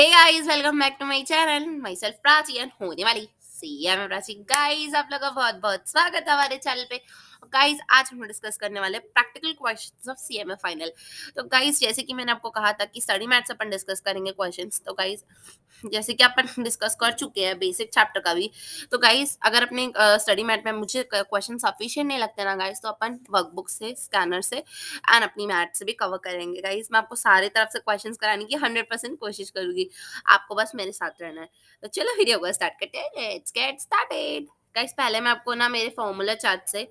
Hey guys, welcome back to my channel. Myself होने वाली C M Prachi guys आप लोग का बहुत बहुत स्वागत है हमारे चैनल पे गाइज आज हम डिस्कस करने वाले practical question of C M A final तो गाइज जैसे कि मैंने आपको कहा था कि स्टडी मैथ्स अपन डिस्कस करेंगे क्वेश्चन तो गाइज जैसे कि अपन डिस्कस कर चुके हैं बेसिक चैप्टर का भी तो गाइज अगर अपने स्टडी मैट में मुझे क्वेश्चन सफिशियंट नहीं लगते ना गाइज तो अपन वर्कबुक से स्कैनर से एंड अपनी मैथ से भी कवर करेंगे गाइज मैं आपको सारे तरफ से क्वेश्चन कराने की हंड्रेड परसेंट कोशिश करूंगी आपको बस मेरे साथ रहना है तो चलो वीडियो को स्टार्ट करते हैं लेट्स गेट स्टार्टेड गाइस पहले मैं आपको ना मेरे फॉर्मूला चार्ट से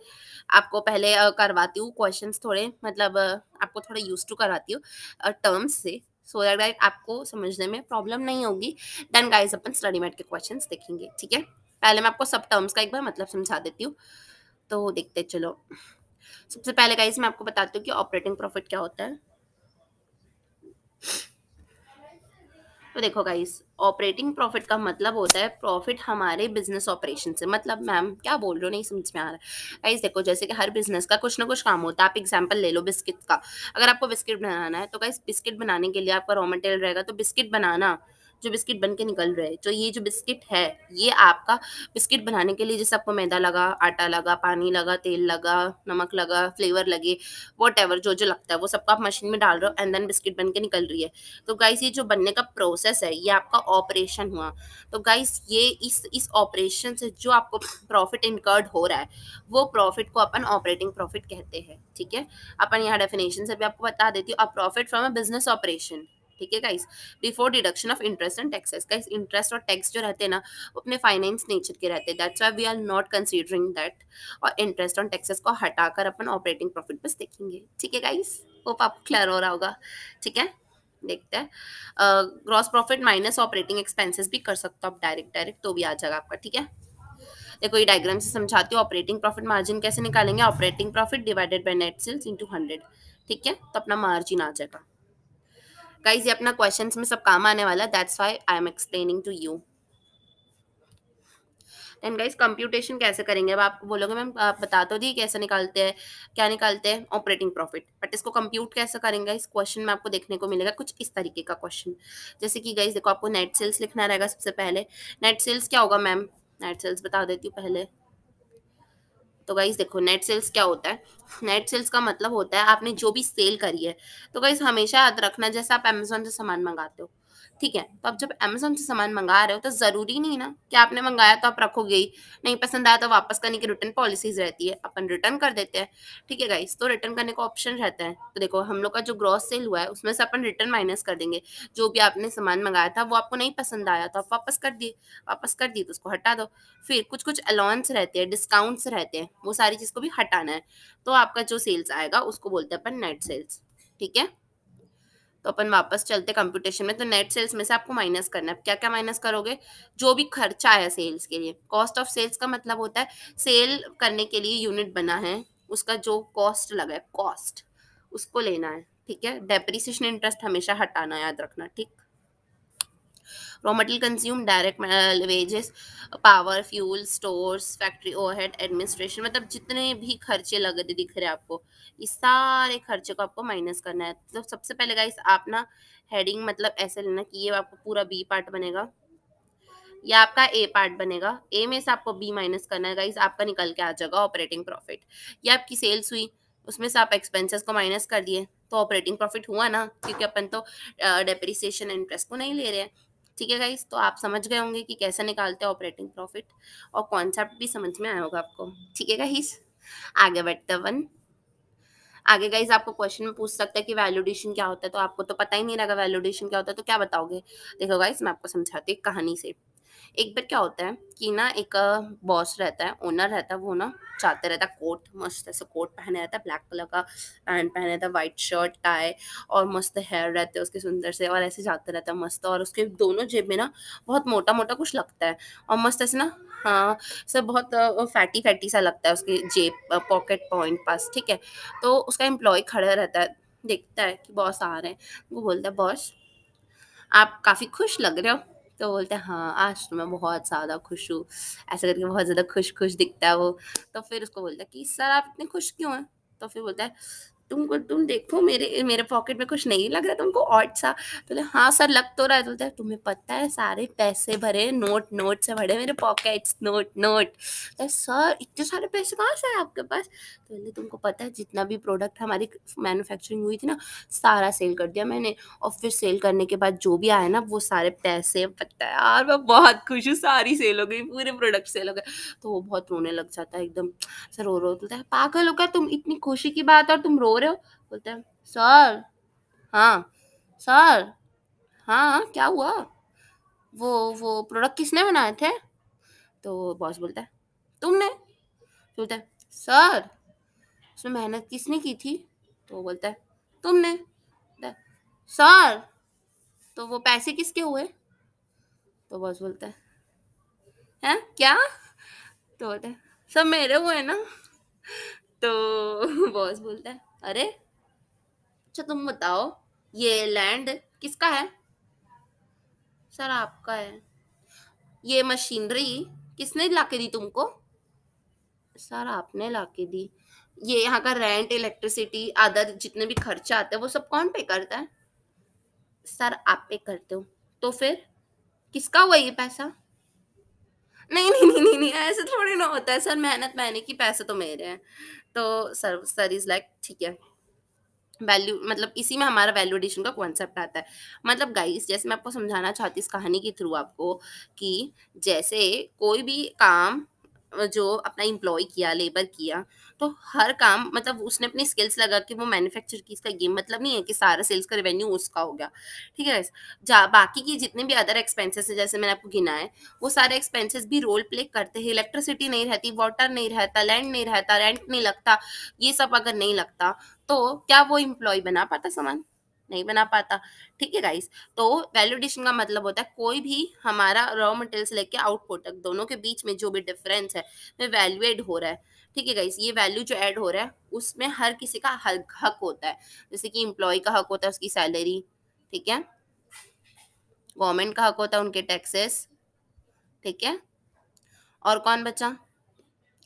आपको पहले करवाती हूँ क्वेश्चन थोड़े मतलब आपको थोड़ा यूज टू कराती हूँ टर्म्स से सो दैट गाइस आपको समझने में प्रॉब्लम नहीं होगी देन गाइज अपन स्टडी मैट के क्वेश्चन देखेंगे ठीक है पहले मैं आपको सब टर्म्स का एक बार मतलब समझा देती हूँ तो देखते चलो सबसे पहले गाइस मैं आपको बताती हूँ कि ऑपरेटिंग प्रॉफिट क्या होता है तो देखो गाइस ऑपरेटिंग प्रॉफिट का मतलब होता है प्रॉफिट हमारे बिजनेस ऑपरेशन से मतलब मैम क्या बोल रहे हो नहीं समझ में आ रहा है गाइस देखो जैसे कि हर बिजनेस का कुछ ना कुछ काम होता है आप एग्जाम्पल ले लो बिस्किट का अगर आपको बिस्किट बनाना है तो गाइस बिस्किट बनाने के लिए आपका रॉ मटेरियल रहेगा तो बिस्किट बनाना जो बिस्किट बन के निकल रहे हैं तो ये जो बिस्किट है ये आपका बिस्किट बनाने के लिए जैसे आपको मैदा लगा आटा लगा पानी लगा तेल लगा नमक लगा फ्लेवर लगे वॉट जो जो लगता है वो सबको आप मशीन में डाल रहे हो एंड देन बिस्किट बन के निकल रही है तो गाइस ये जो बनने का प्रोसेस है ये आपका ऑपरेशन हुआ तो गाइस ये इस इस ऑपरेशन से जो आपको प्रॉफिट इनकर्ड हो रहा है वो प्रॉफिट को अपन ऑपरेटिंग प्रॉफिट कहते हैं ठीक है अपन यहाँ डेफिनेशन से भी आपको बता देती हूँ a profit from a business operation ठीक है guys before deduction of interest and taxes guys interest और टैक्स जो रहते हैं ना वो अपने फाइनेंस नेचर के रहते हैं that's why we are not considering that और इंटरेस्ट ऑन टैक्सेस को हटाकर अपन ऑपरेटिंग प्रॉफिट बस देखेंगे ठीक है गाइस होप आपको क्लियर हो रहा होगा ठीक है देखते हैं gross profit minus operating expenses भी कर सकते हो आप डायरेक्ट डायरेक्ट तो भी आ जाएगा आपका ठीक है देखो ये डायग्राम से समझाती हूँ ऑपरेटिंग प्रॉफिट मार्जिन कैसे निकालेंगे operating profit divided by net sales into hundred ठीक है तो अपना मार्जिन आ जाएगा गाइज ये अपना क्वेश्चन में सब काम आने वाला that's why I am explaining to you and guys computation कैसे करेंगे अब आपको बोलोगे मैम आप बता दो तो दी कैसे निकालते हैं क्या निकालते हैं ऑपरेटिंग प्रॉफिट बट इसको कंप्यूट कैसे करेंगे इस क्वेश्चन में आपको देखने को मिलेगा कुछ इस तरीके का क्वेश्चन जैसे कि गाइज देखो आपको नेट सेल्स लिखना रहेगा सबसे पहले नेट सेल्स क्या होगा मैम नेट सेल्स बता देती हूँ पहले तो गाइज देखो नेट सेल्स क्या होता है नेट सेल्स का मतलब होता है आपने जो भी सेल करी है तो गाइज हमेशा याद रखना जैसे आप अमेजोन से सामान मंगाते हो ठीक है तो आप जब अमेजोन से सामान मंगा रहे हो तो जरूरी नहीं ना कि आपने मंगाया तो आप रखोगे ही नहीं पसंद आया तो वापस करने की रिटर्न पॉलिसीज रहती है अपन रिटर्न कर देते हैं ठीक है गाइस तो रिटर्न करने का ऑप्शन रहता है तो देखो हम लोग का जो ग्रॉस सेल हुआ है उसमें से अपन रिटर्न माइनस कर देंगे जो भी आपने सामान मंगाया था वो आपको नहीं पसंद आया तो आप वापस कर दिए वापस कर दिए तो उसको हटा दो फिर कुछ कुछ अलाउंस रहते हैं डिस्काउंट्स रहते हैं वो सारी चीज़ को भी हटाना है तो आपका जो सेल्स आएगा उसको बोलते हैं अपन नेट सेल्स ठीक है तो अपन वापस चलते कंप्यूटेशन में तो नेट सेल्स में से आपको माइनस करना है क्या क्या माइनस करोगे जो भी खर्चा है सेल्स के लिए कॉस्ट ऑफ सेल्स का मतलब होता है सेल करने के लिए यूनिट बना है उसका जो कॉस्ट लगा है कॉस्ट उसको लेना है ठीक है डेप्रिसिएशन इंटरेस्ट हमेशा हटाना याद रखना ठीक Raw material consumed direct uh, wages, power, fuel, stores, factory overhead, administration मतलब जितने भी खर्चे लगते दिख रहे हैं आपको इस सारे खर्चे को आपको माइनस करना है तो सबसे पहले गाइस आप ना हेडिंग मतलब ऐसे लेना कि ये आपको पूरा बी पार्ट बनेगा या आपका ए पार्ट बनेगा ए में से आपको बी माइनस करना है गाइस आपका निकल के आ जाएगा ऑपरेटिंग प्रॉफिट या आपकी सेल्स हुई उसमें से आप एक्सपेंसेस को माइनस कर दिए तो ऑपरेटिंग प्रॉफिट हुआ ना क्योंकि अपन तो डेप्रिसिएशन uh, इंटरेस्ट को नहीं ले रहे हैं ठीक है गाइज तो आप समझ गए होंगे कि कैसे निकालते हैं ऑपरेटिंग प्रॉफिट और कॉन्सेप्ट भी समझ में आया होगा आपको ठीक है गाइज आगे बढ़ते वन आगे गाइज आपको क्वेश्चन में पूछ सकता है कि वैल्यूडेशन क्या होता है तो आपको तो पता ही नहीं लगा वैल्यूडेशन क्या होता है तो क्या बताओगे देखो गाइज मैं आपको समझाती हूँ कहानी से एक बार क्या होता है कि ना एक बॉस रहता है ओनर रहता है वो ना चाहते रहता है कोट मस्त ऐसे कोट पहने रहता है ब्लैक कलर का पैंट पहने रहता है वाइट शर्ट टाई और मस्त हेयर रहते हैं उसके सुंदर से और ऐसे जाते रहता है मस्त और उसके दोनों जेब में ना बहुत मोटा मोटा कुछ लगता है और मस्त ऐसे ना हाँ सब बहुत फैटी फैटी सा लगता है उसके जेब पॉकेट पॉइंट पास ठीक है तो उसका एम्प्लॉय खड़ा रहता है देखता है कि बॉस आ रहे हैं वो बोलता है बॉस आप काफ़ी खुश लग रहे हो तो बोलते हैं हाँ आज तो मैं बहुत ज़्यादा खुश हूँ ऐसा करके बहुत ज़्यादा खुश खुश दिखता है वो तो फिर उसको बोलता है कि सर आप इतने खुश क्यों हैं तो फिर बोलता है तुमको तुम देखो मेरे मेरे पॉकेट में कुछ नहीं लग रहा तुमको ऑट सा तो बोले हाँ सर लग तो रहा है तो तुम्हें पता है सारे पैसे भरे नोट नोट से भरे मेरे पॉकेट्स नोट नोट तो सर इतने सारे पैसे कहाँ से है आपके पास तो बोले तुमको पता है जितना भी प्रोडक्ट हमारी मैन्युफैक्चरिंग हुई थी ना सारा सेल कर दिया मैंने और फिर सेल करने के बाद जो भी आया ना वो सारे पैसे पता है यार मैं बहुत खुश हूँ सारी सेल हो गई पूरे प्रोडक्ट सेल हो गए तो वो बहुत रोने लग जाता है एकदम सर रो रो तो पागल होगा तुम इतनी खुशी की बात और तुम रो रहे हो बोलते हैं सर हाँ सर हाँ क्या हुआ वो वो प्रोडक्ट किसने बनाए थे तो बॉस बोलता है तुमने बोलता है सर उसमें मेहनत किसने की थी तो बोलता है तुमने सर तो वो पैसे किसके हुए तो बॉस बोलता है हैं क्या तो बोलते सब मेरे हुए ना तो बॉस बोलता है अरे अच्छा तुम बताओ ये लैंड किसका है सर आपका है ये मशीनरी किसने ला के दी तुमको सर आपने ला के दी ये यहाँ का रेंट इलेक्ट्रिसिटी आदर जितने भी खर्चा आते हैं वो सब कौन पे करता है सर आप पे करते हो तो फिर किसका हुआ ये पैसा नहीं नहीं नहीं नहीं नहीं ऐसे थोड़ी ना होता है सर मेहनत मैंने की पैसे तो मेरे हैं तो सर सर इज लाइक ठीक है वैल्यू मतलब इसी में हमारा वैल्यू एडिशन का कॉन्सेप्ट आता है मतलब गाइस जैसे मैं आपको समझाना चाहती इस कहानी के थ्रू आपको कि जैसे कोई भी काम जो अपना इम्प्लॉय किया लेबर किया तो हर काम मतलब उसने अपनी स्किल्स लगा कि वो मैन्युफैक्चर की इसका गेम मतलब नहीं है कि सारा सेल्स का रेवेन्यू उसका हो गया ठीक है जा बाकी की जितने भी अदर एक्सपेंसेस है जैसे मैंने आपको गिना है वो सारे एक्सपेंसेस भी रोल प्ले करते हैं इलेक्ट्रिसिटी नहीं रहती वाटर नहीं रहता लैंड नहीं रहता रेंट नहीं लगता ये सब अगर नहीं लगता तो क्या वो इम्प्लॉय बना पाता सामान नहीं बना पाता ठीक है गाइस तो वैल्यू एडिशन का मतलब होता है कोई भी हमारा रॉ मटेरियल से लेके आउटपुट तक दोनों के बीच में जो भी डिफरेंस है वह वैल्यू एड हो रहा है ठीक है गाइस ये वैल्यू जो ऐड हो रहा है उसमें हर किसी का हक हक होता है जैसे कि इम्प्लॉय का हक होता है उसकी सैलरी ठीक है गवर्नमेंट का हक होता है उनके टैक्सेस ठीक है और कौन बचा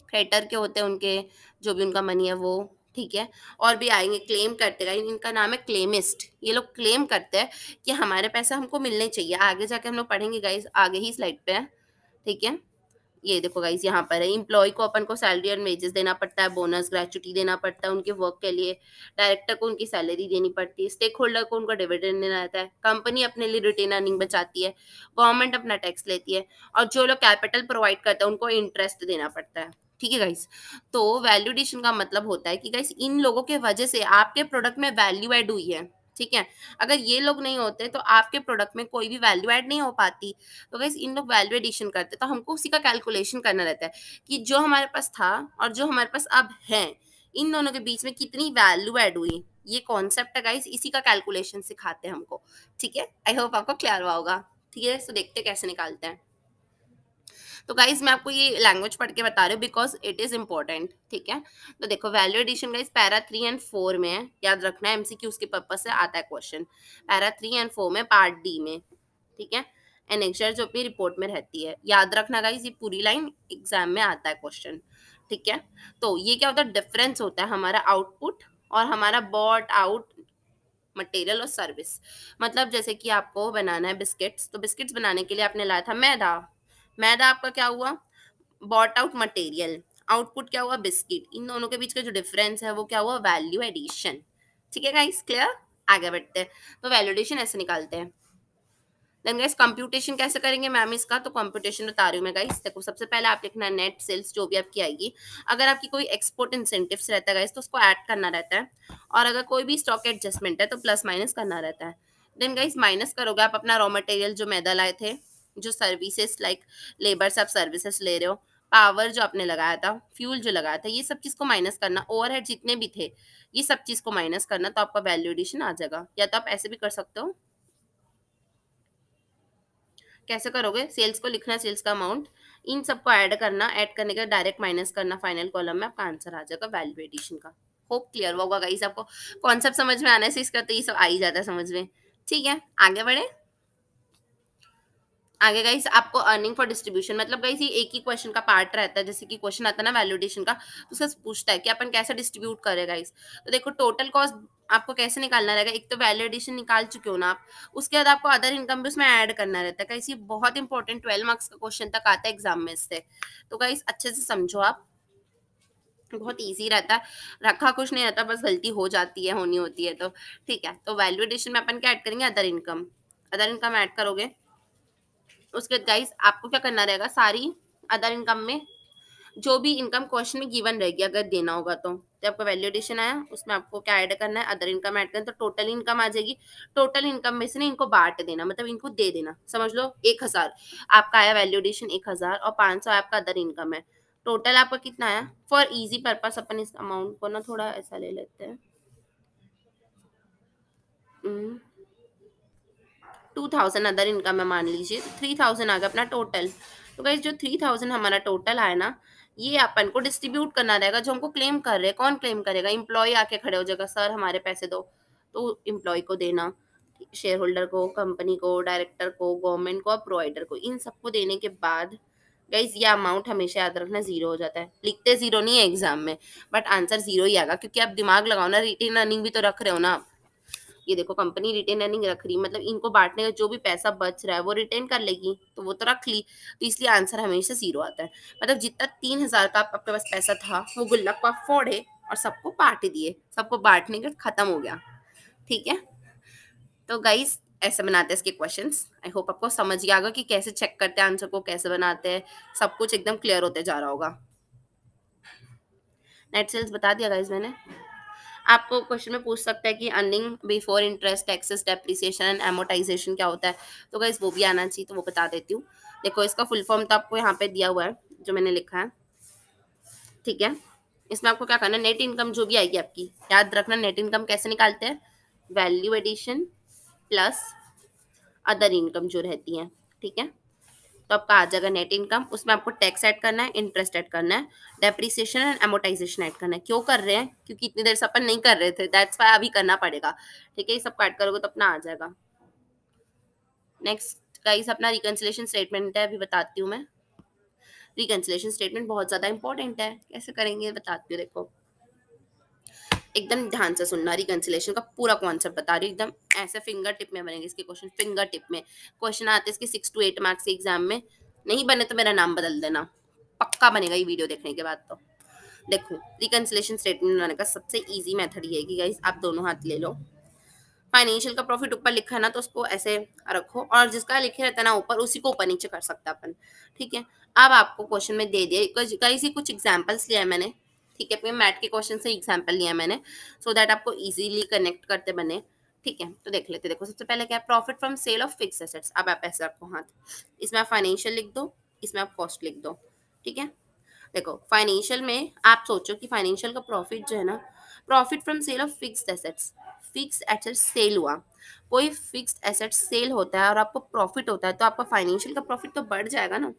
क्रेटर के होते हैं उनके जो भी उनका मनी है वो ठीक है और भी आएंगे क्लेम करते हैं इनका नाम है क्लेमिस्ट ये लोग क्लेम करते हैं कि हमारे पैसा हमको मिलने चाहिए आगे जाके हम लोग पढ़ेंगे गाइज आगे ही स्लाइड पे है ठीक है ये देखो गाइज यहाँ पर है इम्प्लॉय को अपन को सैलरी और वेजेस देना पड़ता है बोनस ग्रेचुटी देना पड़ता है उनके वर्क के लिए डायरेक्टर को उनकी सैलरी देनी पड़ती है स्टेक होल्डर को उनका डिविडेंड देना रहता है कंपनी अपने लिए रिटेन अर्निंग बचाती है गवर्नमेंट अपना टैक्स लेती है और जो लोग कैपिटल प्रोवाइड करते हैं उनको इंटरेस्ट देना पड़ता है ठीक है गाइस तो वैल्यू एडिशन का मतलब होता है कि गाइस इन लोगों के वजह से आपके प्रोडक्ट में वैल्यू एड हुई है ठीक है अगर ये लोग नहीं होते तो आपके प्रोडक्ट में कोई भी वैल्यू ऐड नहीं हो पाती तो गाइस इन लोग वैल्यू एडिशन करते तो हमको उसी का कैलकुलेशन करना रहता है कि जो हमारे पास था और जो हमारे पास अब है इन दोनों के बीच में कितनी वैल्यू ऐड हुई ये कॉन्सेप्ट है गाइस इसी का कैलकुलेशन सिखाते हैं हमको ठीक है आई होप आपको क्लियर हुआ होगा ठीक है सो देखते कैसे निकालते हैं तो गाइज मैं आपको ये लैंग्वेज पढ़ के बता रही हूँ बिकॉज इट इज इम्पोर्टेंट ठीक है तो देखो value addition guys para three and four में है याद रखना है एमसीक्यूज उसके पर्पज से आता है question para three and four में पार्ट डी में ठीक है एनेक्चर जो अपनी रिपोर्ट में रहती है याद रखना गाइज ये पूरी लाइन एग्जाम में आता है क्वेश्चन ठीक है तो ये क्या होता है डिफरेंस होता है हमारा आउटपुट और हमारा बॉट आउट मटेरियल और सर्विस मतलब जैसे कि आपको बनाना है बिस्किट्स तो बिस्किट्स बनाने के लिए आपने लाया था मैदा मैदा आपका क्या हुआ बॉट आउट मटेरियल आउटपुट क्या हुआ बिस्किट इन दोनों के बीच का जो डिफरेंस है वो क्या हुआ वैल्यू एडिशन ठीक है गाइस क्लियर आगे बढ़ते हैं तो वैल्यू एडिशन ऐसे निकालते हैं देन गाइस कंप्यूटेशन कैसे करेंगे मैम इसका तो कंप्यूटेशन बता रही हूँ मैं गाइस देखो सबसे पहले आप लिखना है नेट सेल्स जो भी आपकी आएगी अगर आपकी कोई एक्सपोर्ट इंसेंटिव्स रहता है गाइस तो उसको ऐड करना रहता है और अगर कोई भी स्टॉक एडजस्टमेंट है तो प्लस माइनस करना रहता है देन गाइस माइनस करोगे आप अपना रॉ मटेरियल जो मैदा लाए थे जो सर्विसेज लाइक लेबर से आप सर्विसेज ले रहे हो पावर जो आपने लगाया था फ्यूल जो लगाया था ये सब चीज़ को माइनस करना ओवरहेड जितने भी थे ये सब चीज़ को माइनस करना तो आपका वैल्यू एडिशन आ जाएगा या तो आप ऐसे भी कर सकते हो कैसे करोगे सेल्स को लिखना सेल्स का अमाउंट इन सबको ऐड करना ऐड करने के डायरेक्ट माइनस करना फाइनल कॉलम में आपका आंसर आ जाएगा वैल्यू एडिशन का होप क्लियर होगा गाइस आपको कॉन्सेप्ट समझ में आने से इसका तो ये सब आ ही जाता है समझ में ठीक है आगे बढ़े आगे गाइस आपको अर्निंग फॉर डिस्ट्रीब्यूशन मतलब गाइस ये एक ही क्वेश्चन का पार्ट रहता है जैसे कि क्वेश्चन आता है ना वैल्यूडेशन का तो उससे पूछता है कि अपन कैसे डिस्ट्रीब्यूट करें गाइस तो देखो टोटल कॉस्ट आपको कैसे निकालना रहेगा एक तो वैल्यूडेशन निकाल चुके हो ना आप उसके बाद आपको अदर इनकम भी उसमें ऐड करना रहता है गाइस ये बहुत इंपॉर्टेंट ट्वेल्व मार्क्स का क्वेश्चन तक आता है एग्जाम में इससे तो गाइस अच्छे से समझो आप बहुत इजी रहता है रखा कुछ नहीं रहता बस गलती हो जाती है होनी होती है तो ठीक है तो वैल्यूडेशन में अपन क्या ऐड करेंगे other income other income add करोगे उसके गाइस आपको क्या करना रहेगा सारी अदर इनकम में जो भी इनकम क्वेश्चन में गिवन रहेगी अगर देना होगा तो जब आपका वैल्यूडेशन आया उसमें आपको क्या ऐड करना है अदर इनकम ऐड करना तो टोटल इनकम आ जाएगी टोटल इनकम में से ना इनको बांट देना मतलब इनको दे देना समझ लो एक हजार आपका आया वैल्यूडेशन एक हजार और पांच सौ आपका अदर इनकम है टोटल आपका कितना आया फॉर इजी पर्पज अपन इस अमाउंट को ना थोड़ा ऐसा ले लेते हैं टू थाउजेंड अदर इनकम है मान लीजिए तो थ्री थाउजेंड आ गया अपना टोटल तो गाइज जो थ्री थाउजेंड हमारा टोटल आया ना ये अपन को डिस्ट्रीब्यूट करना रहेगा जो हमको क्लेम कर रहे हैं कौन क्लेम करेगा इम्प्लॉय आके खड़े हो जाएगा सर हमारे पैसे दो तो इम्प्लॉय को देना शेयर होल्डर को कंपनी को डायरेक्टर को गवर्नमेंट को और प्रोवाइडर को इन सबको देने के बाद गाइज ये अमाउंट हमेशा याद रखना जीरो हो जाता है लिखते जीरो नहीं है एग्जाम में बट आंसर जीरो ही आएगा क्योंकि आप दिमाग लगाओ ना रिटेन अर्निंग भी तो रख रहे हो ना आप ये देखो कंपनी रिटेन अर्निंग रख रही मतलब इनको बांटने का जो भी पैसा बच रहा है वो रिटेन कर लेगी तो वो तो रख ली तो इसलिए आंसर हमेशा जीरो आता है मतलब जितना तीन हजार का आपके पास पैसा था वो गुल्लक को फोड़े और सबको बांट दिए सबको बांटने का खत्म हो गया ठीक है तो गाइज ऐसे बनाते हैं इसके क्वेश्चन आई होप आपको समझ गया होगा कि कैसे चेक करते हैं आंसर को कैसे बनाते हैं सब कुछ एकदम क्लियर होते जा रहा होगा नेट सेल्स बता दिया गाइज मैंने आपको क्वेश्चन में पूछ सकता है कि earning before interest taxes depreciation and amortization क्या होता है तो गाइज वो भी आना चाहिए तो वो बता देती हूँ देखो इसका फुल फॉर्म तो आपको यहाँ पे दिया हुआ है जो मैंने लिखा है ठीक है इसमें आपको क्या करना है नेट इनकम जो भी आएगी आपकी याद रखना नेट इनकम कैसे निकालते हैं value addition plus other income जो रहती है ठीक है तो आपका आ जाएगा नेट इनकम उसमें आपको टैक्स ऐड करना है इंटरेस्ट ऐड करना है डेप्रिसिएशन एंड एमोटाइजेशन ऐड करना है क्यों कर रहे हैं क्योंकि इतनी देर से अपन नहीं कर रहे थे दैट्स वाई अभी करना पड़ेगा ठीक है ये सब काट करोगे तो अपना आ जाएगा नेक्स्ट गाइस अपना रिकन्सिलेशन स्टेटमेंट है अभी बताती हूँ मैं रिकन्सिलेशन स्टेटमेंट बहुत ज़्यादा इंपॉर्टेंट है कैसे करेंगे बताती हूँ देखो एकदम ध्यान से सुनना रिकनसिलेशन का पूरा कॉन्सेप्ट बता रही एकदम ऐसे फिंगर टिप में बनेंगे इसके क्वेश्चन फिंगर टिप में क्वेश्चन आते हैं इसके six to eight marks exam में नहीं बने तो मेरा नाम बदल देना पक्का बनेगा ये वीडियो देखने के बाद तो देखो रिकनसिलेशन स्टेटमेंट बनाने का सबसे ईजी मेथड ये है कि गाइज आप दोनों हाथ ले लो फाइनेंशियल का प्रॉफिट ऊपर लिखा है ना तो उसको ऐसे रखो और जिसका लिखे रहता है ना ऊपर उसी को ऊपर नीचे कर सकता अपन ठीक है अब आपको क्वेश्चन में दे दिया गाइस ये कुछ एग्जाम्पल्स लिया है मैंने ठीक है अपने मैट के क्वेश्चन से एग्जाम्पल लिया मैंने सो so दैट आपको इजीली कनेक्ट करते बने ठीक है तो देख लेते देखो सबसे पहले क्या है profit from sale of fix assets अब आप ऐसे आपको हाथ इसमें आप फाइनेंशियल लिख दो इसमें आप कॉस्ट लिख दो ठीक है देखो फाइनेंशियल में आप सोचो कि फाइनेंशियल का प्रॉफिट जो है ना profit from sale of fix assets fix assets sale हुआ कोई फिक्स एसेट सेल होता है और आपको प्रॉफिट होता है तो आपका फाइनेंशियल का प्रॉफिट तो बढ़ जाएगा ना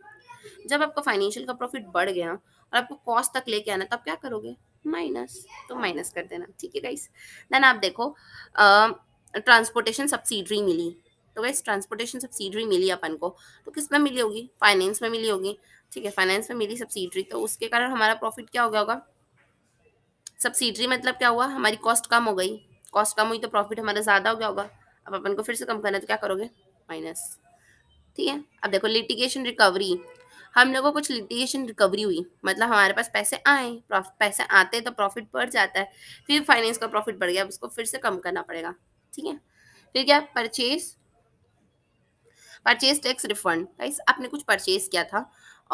जब आपका फाइनेंशियल का प्रॉफिट बढ़ गया और आपको कॉस तक लेके आना तो आप क्या करोगे माइनस तो माइनस कर देना ठीक है गाइस देन आप देखो ट्रांसपोर्टेशन सब्सिडरी मिली तो गाइस ट्रांसपोर्टेशन सब्सिडरी मिली अपन को तो किस में मिली होगी फाइनेंस में मिली होगी ठीक है फाइनेंस में मिली सब्सिडरी तो उसके कारण हमारा प्रॉफिट क्या हो गया होगा सब्सिडरी मतलब क्या हुआ हमारी कॉस्ट कम हो गई कॉस्ट कम हुई तो प्रॉफिट हमारा ज़्यादा हो गया होगा अब अपन को फिर से कम करना तो क्या करोगे माइनस ठीक है अब देखो लिटिगेशन रिकवरी हम लोगों को कुछ लिटिगेशन रिकवरी हुई मतलब हमारे पास पैसे आए पैसे आते तो प्रॉफिट बढ़ जाता है फिर फाइनेंस का प्रॉफिट बढ़ गया उसको फिर से कम करना पड़ेगा ठीक है फिर क्या परचेज परचेज टैक्स रिफंड आपने कुछ परचेज किया था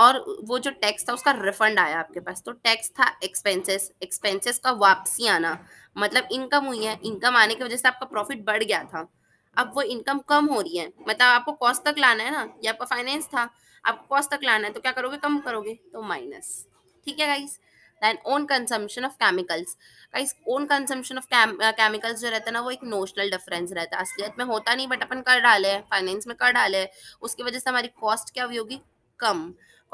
और वो जो टैक्स था उसका रिफंड आया आपके पास तो टैक्स था एक्सपेंसेस एक्सपेंसेस का वापसी आना मतलब इनकम हुई है इनकम आने की वजह से आपका प्रॉफिट बढ़ गया था अब वो इनकम कम हो रही है मतलब आपको कॉस्ट तक लाना है ना ये आपका फाइनेंस था आपको कॉस तक लाना है तो क्या करोगे कम करोगे तो माइनस ठीक है guys then own consumption of chemicals guys own consumption of chemicals जो रहता है ना वो एक नोशनल डिफरेंस रहता है असलियत में होता नहीं बट अपन कर डाले हैं फाइनेंस में कर डाले हैं उसकी वजह से हमारी कॉस्ट क्या हुई होगी कम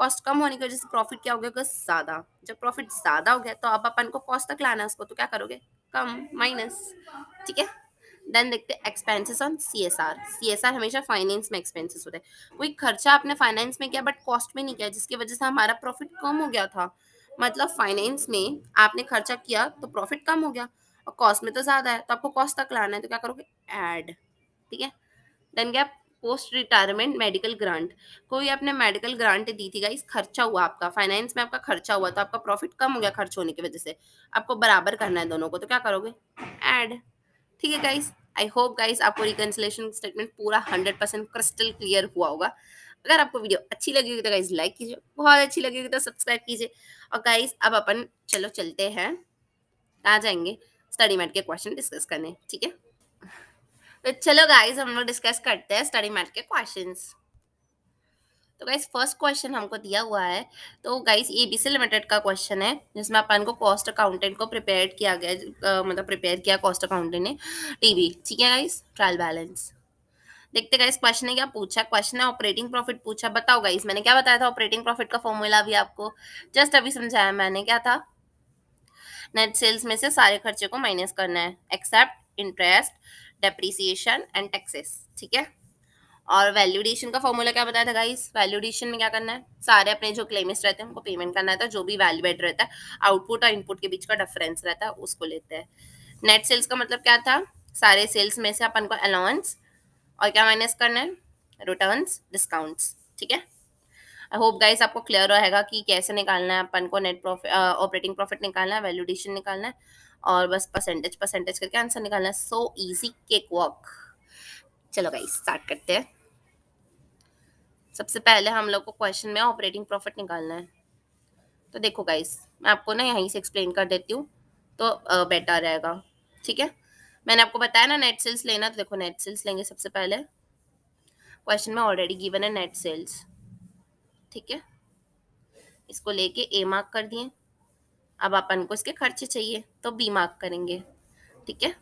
कॉस्ट कम होने की वजह से प्रॉफिट क्या हो गया होगा ज़्यादा जब प्रॉफिट ज़्यादा हो गया तो अब अपन को कॉस्ट तक लाना है उसको तो क्या करोगे कम माइनस ठीक है देन देखते हैं expenses on C S R C S R हमेशा फाइनेंस में एक्सपेंसेस होते हैं कोई खर्चा आपने फाइनेंस में किया बट कॉस्ट में नहीं किया जिसकी वजह से हमारा प्रॉफिट कम हो गया था मतलब फाइनेंस में आपने खर्चा किया तो प्रॉफिट कम हो गया और कॉस्ट में तो ज़्यादा है तो आपको कॉस्ट तक लाना है तो क्या करोगे एड ठीक है देन क्या पोस्ट रिटायरमेंट मेडिकल ग्रांट कोई आपने मेडिकल ग्रांट दी थी गाइस खर्चा हुआ आपका फाइनेंस में आपका खर्चा हुआ तो आपका प्रॉफिट कम हो गया खर्च होने की वजह से आपको बराबर करना है दोनों को तो क्या करोगे एड ठीक है गाइस आई होप गाइस आपको रिकन्सलेशन स्टेटमेंट पूरा हंड्रेड परसेंट क्रिस्टल क्लियर हुआ होगा अगर आपको वीडियो अच्छी लगी होगी तो गाइज लाइक कीजिए बहुत अच्छी लगी होगी तो सब्सक्राइब कीजिए और गाइज अब अपन चलो चलते हैं कहाँ जाएंगे स्टडी मैट के क्वेश्चन डिस्कस करने ठीक है तो चलो गाइज हम लोग डिस्कस करते हैं स्टडी मैट के क्वेश्चंस तो गाइज फर्स्ट क्वेश्चन हमको दिया हुआ है तो गाइज एबीसी लिमिटेड का क्वेश्चन है जिसमें अपन को कॉस्ट अकाउंटेंट को प्रिपेयर किया गया मतलब प्रिपेयर किया कॉस्ट अकाउंटेंट ने टीबी ठीक है गाइज ट्रायल बैलेंस देखते गाइस क्वेश्चन है क्या पूछा क्वेश्चन है ऑपरेटिंग प्रॉफिट पूछा बताओ गाइस मैंने क्या बताया था ऑपरेटिंग प्रॉफिट का फॉर्मूला भी आपको जस्ट अभी समझाया मैंने क्या था नेट सेल्स में से सारे खर्चे को माइनस करना है except interest depreciation and taxes ठीक है और वैल्यूडेशन का फॉर्मूला क्या बताया था गाइस वैल्यूडेशन में क्या करना है सारे अपने जो क्लेमिस्ट रहते हैं उनको पेमेंट करना है जो भी वैल्यूएड रहता है आउटपुट और इनपुट के बीच का डिफरेंस रहता है उसको लेते हैं नेट सेल्स का मतलब क्या था सारे सेल्स में से अपन को अलाउंस और क्या माइनस करना है रिटर्न डिस्काउंट्स ठीक है आई होप गाइस आपको क्लियर रहेगा कि कैसे निकालना है अपन को नेट प्रॉफिट ऑपरेटिंग प्रॉफिट निकालना है वैल्यूडेशन निकालना है और बस परसेंटेज परसेंटेज करके आंसर निकालना है सो ईजी केक वर्क चलो गाइस स्टार्ट करते हैं सबसे पहले हम लोग को क्वेश्चन में ऑपरेटिंग प्रॉफिट निकालना है तो देखो गाइस मैं आपको ना यहीं से एक्सप्लेन कर देती हूँ तो बेटर रहेगा ठीक है मैंने आपको बताया ना नेट सेल्स लेना तो देखो नेट सेल्स लेंगे सबसे पहले क्वेश्चन में ऑलरेडी गिवन है नेट सेल्स ठीक है इसको लेके ए मार्क कर दिए अब अपन को इसके खर्चे चाहिए तो बी मार्क करेंगे ठीक है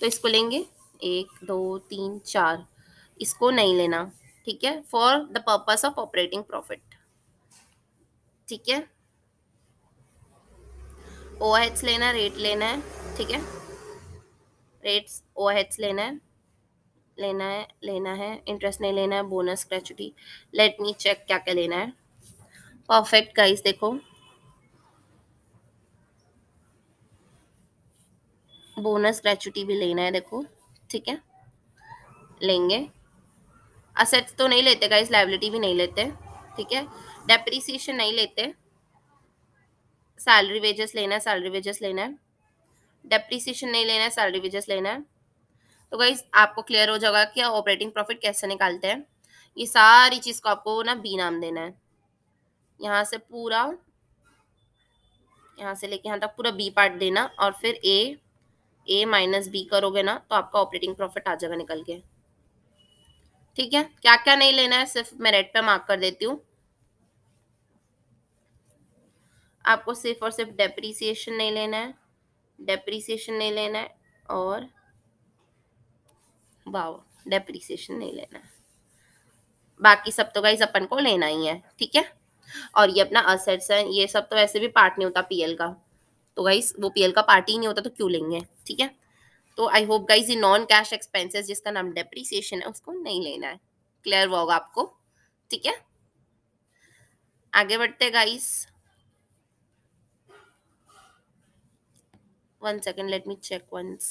तो इसको लेंगे एक दो तीन चार इसको नहीं लेना ठीक है for the purpose of operating profit ठीक है ओ एच लेना है रेट लेना है ठीक है रेट्स ओ एच लेना है लेना है लेना है इंटरेस्ट नहीं लेना है bonus gratuity let me check क्या क्या लेना है परफेक्ट गाइस देखो बोनस ग्रेचुटी भी लेना है देखो ठीक है लेंगे असेट्स तो नहीं लेते गाइज लाइबिलिटी भी नहीं लेते ठीक है डेप्रिसिएशन नहीं लेते सैलरी वेजेस लेना है सैलरी वेजेस लेना है डेप्रिसिएशन नहीं लेना है सैलरी वेजेस लेना है तो गाइज आपको क्लियर हो जाएगा कि ऑपरेटिंग प्रॉफिट कैसे निकालते हैं ये सारी चीज को आपको ना बी नाम देना है यहाँ से पूरा यहाँ से लेके यहाँ तक पूरा बी पार्ट देना और फिर ए ए माइनस बी करोगे ना तो आपका ऑपरेटिंग प्रॉफिट आ जाएगा निकल के ठीक है क्या क्या नहीं लेना है सिर्फ मैं रेड पे मार्क कर देती हूँ आपको सिर्फ और सिर्फ डेप्रीसिएशन नहीं लेना है डेप्रीसिएशन नहीं लेना है और वाओ डेप्रीसिएशन नहीं लेना है बाकी सब तो गाइस अपन को लेना ही है ठीक है और ये अपना असेट्स है ये सब तो वैसे भी पार्ट नहीं होता पीएल का तो गाइस वो पीएल का पार्ट ही नहीं होता तो क्यों लेंगे ठीक है तो आई होप गाइज ये नॉन कैश एक्सपेंसेस जिसका नाम डेप्रीसिएशन है उसको नहीं लेना है क्लियर हुआ होगा आपको ठीक है आगे बढ़ते guys one second let me check once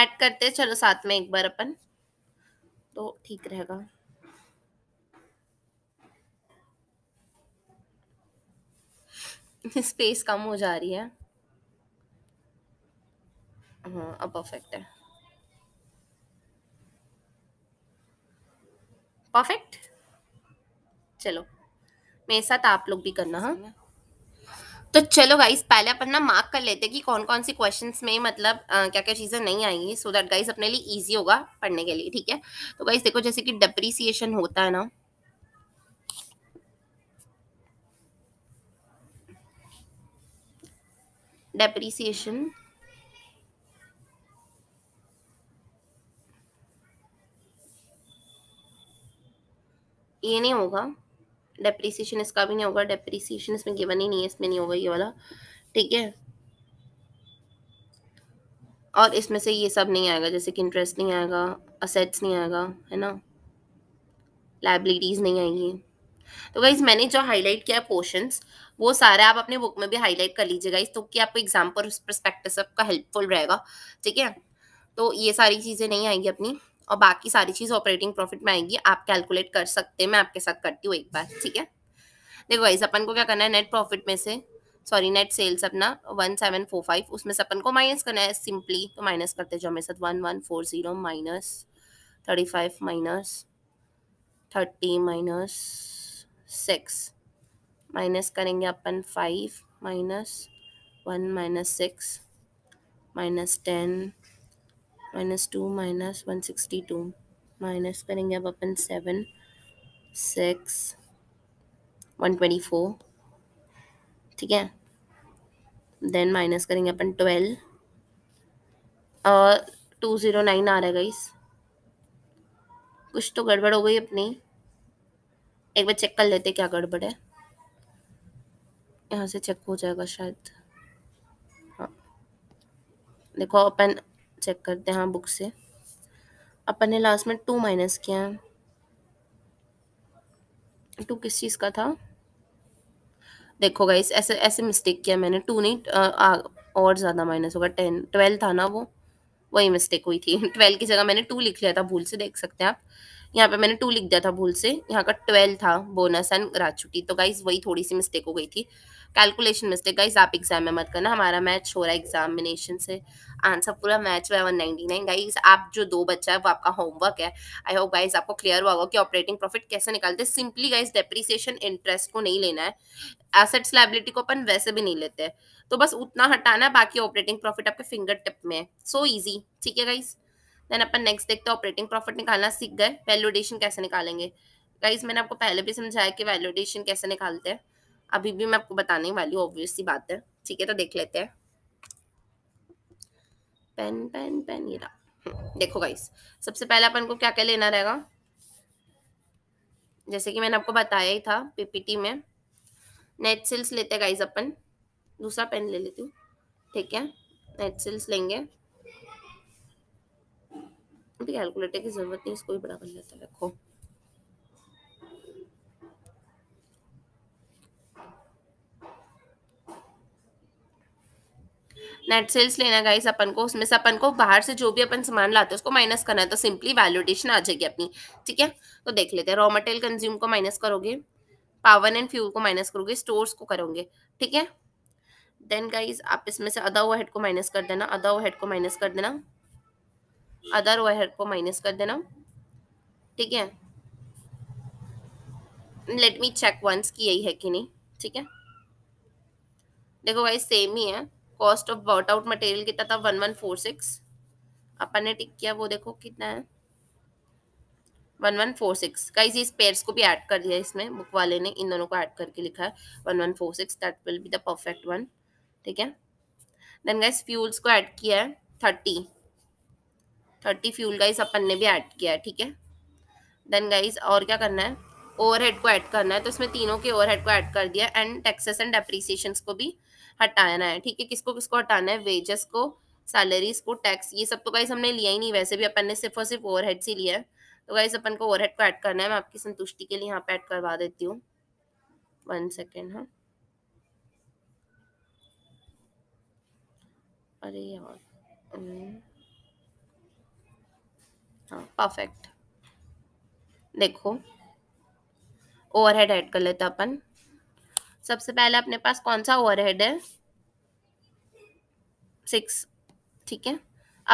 add करते चलो साथ में एक बार अपन तो ठीक रहेगा स्पेस कम हो जा रही है हाँ अब परफेक्ट है परफेक्ट चलो मेरे साथ आप लोग भी करना हाँ तो चलो गाइस पहले अपन ना मार्क कर लेते हैं कि कौन कौन सी क्वेश्चंस में मतलब आ, क्या क्या चीज़ें नहीं आएंगी सो दैट गाइस अपने लिए इजी होगा पढ़ने के लिए ठीक है तो गाइस देखो जैसे कि डिप्रिसिएशन होता है ना depreciation ये नहीं होगा डेप्रिसिएशन इसका भी नहीं होगा डेप्रिसिएशन इसमें गिवन ही नहीं है इसमें नहीं होगा ये वाला ठीक है और इसमें से ये सब नहीं आएगा जैसे कि इंटरेस्ट नहीं आएगा असेट्स नहीं आएगा है ना लाइबिलिटीज़ नहीं आएगी तो गाइज मैंने जो हाईलाइट किया पोर्शन वो सारे आप अपने बुक में भी हाईलाइट कर लीजिए गाइज तो कि आपको एग्जाम्पल उस परस्पेक्टिव से आपका हेल्पफुल रहेगा ठीक है तो ये सारी चीज़ें नहीं आएंगी अपनी और बाकी सारी चीज़ ऑपरेटिंग प्रॉफिट में आएगी आप कैलकुलेट कर सकते हैं मैं आपके साथ करती हूँ एक बार ठीक है देखो गाइज अपन को क्या करना है नेट प्रॉफिट में से सॉरी नेट सेल्स अपना वन सेवन फोर फाइव उसमें से अपन को माइनस करना है सिंपली तो माइनस करते जो हमारे साथ one one four zero minus thirty five minus thirty minus six minus करेंगे अपन five minus one minus six minus ten minus two minus one sixty two minus करेंगे अब अपन seven six one twenty four ठीक है then minus करेंगे अपन twelve two zero nine आ रहा है गाइस कुछ तो गड़बड़ हो गई अपनी एक बार चेक कर लेते क्या गड़बड़ है यहाँ से चेक हो जाएगा शायद हाँ देखो अपन चेक करते हैं हाँ बुक से अपन ने लास्ट में टू माइनस किया है टू किस चीज़ का था देखो गाइस ऐसे ऐसे मिस्टेक किया मैंने टू नहीं आ, और ज़्यादा माइनस होगा टेन ट्वेल्व था ना वो वही मिस्टेक हुई थी ट्वेल्व की जगह मैंने टू लिख लिया था भूल से देख सकते हैं आप यहाँ पे मैंने टू लिख दिया था भूल से यहाँ का ट्वेल्व था बोनस एंड छुट्टी तो गाइज वही थोड़ी सी मिस्टेक हो गई थी कैलकुलेशन मिस्टेक गाइज आप एग्जाम में मत करना हमारा मैच हो रहा है एग्जामिनेशन से आंसर पूरा मैच हुआ है वन नाइनटी नाइन गाइज आप जो दो बच्चा है वो आपका होमवर्क है आई होप गाइज आपको क्लियर हुआ होगा कि ऑपरेटिंग प्रॉफिट कैसे निकालते हैं सिंपली गाइज डेप्रिसिएशन इंटरेस्ट को नहीं लेना है एसेट्स लाइबिलिटी को अपन वैसे भी नहीं लेते तो बस उतना हटाना बाकी ऑपरेटिंग प्रॉफिट आपके फिंगर टिप में है सो ईजी ठीक है गाइज देन अपन नेक्स्ट देखते हैं ऑपरेटिंग प्रॉफिट निकालना सीख गए वैल्यूडेशन कैसे निकालेंगे गाइज मैंने आपको पहले भी समझाया कि वैल्यूडेशन कैसे निकालते हैं अभी भी मैं आपको बताने वाली ऑब्वियस सी बात है ठीक है तो देख लेते हैं पेन पेन पेन ये रहा देखो गाइस सबसे पहले अपन को क्या क्या लेना रहेगा जैसे कि मैंने आपको बताया ही था पीपीटी में नेट सेल्स लेते हैं गाइस अपन दूसरा पेन ले लेती हूँ ठीक है नेट सेल्स लेंगे मुझे कैलकुलेटर की जरूरत नहीं इसको भी बड़ा कर लेते रखो नेट सेल्स लेना गाइस अपन को उसमें से अपन को बाहर से जो भी अपन सामान लाते हैं उसको माइनस करना है तो सिंपली वैल्यूडेशन आ जाएगी अपनी ठीक है तो देख लेते हैं रॉ मटेरियल कंज्यूम को माइनस करोगे पावर एंड फ्यूल को माइनस करोगे स्टोर्स को करोगे ठीक है देन गाइस आप इसमें से अदा ओवर हेड को माइनस कर देना अदा ओवर हेड को माइनस कर देना अदर ओवरहेड को माइनस कर देना ठीक है लेट मी चेक वंस की यही है कि नहीं ठीक है देखो भाई सेम ही है cost of bought out material कितना था वन वन फोर सिक्स अपन ने टिक किया वो देखो कितना है वन वन फोर सिक्स का इसी पेयर्स को भी ऐड कर दिया इसमें बुक वाले ने इन दोनों को ऐड करके लिखा है one one four six that will be the perfect one ठीक है देन गाइस फ्यूल्स को ऐड किया है थर्टी थर्टी फ्यूल गाइस अपन ने भी ऐड किया है ठीक है देन गाइज और क्या करना है ओवरहेड को ऐड करना है तो इसमें तीनों के ओवरहेड को ऐड कर दिया एंड टैक्सेस एंड डेप्रीसिएशन को भी हटाना है ठीक है किसको किसको हटाना है वेजेस को सैलरीज को टैक्स ये सब तो गाइज हमने लिया ही नहीं वैसे भी अपन ने सिर्फ और सिर्फ ओवरहेड ही लिया है तो गाइज अपन को ओवरहेड को ऐड करना है मैं आपकी संतुष्टि के लिए यहाँ पे ऐड करवा देती हूँ वन सेकेंड हाँ अरे यार हम्म। हाँ परफेक्ट देखो ओवरहेड ऐड कर लेते अपन सबसे पहले अपने पास कौन सा ओवरहेड है सिक्स ठीक है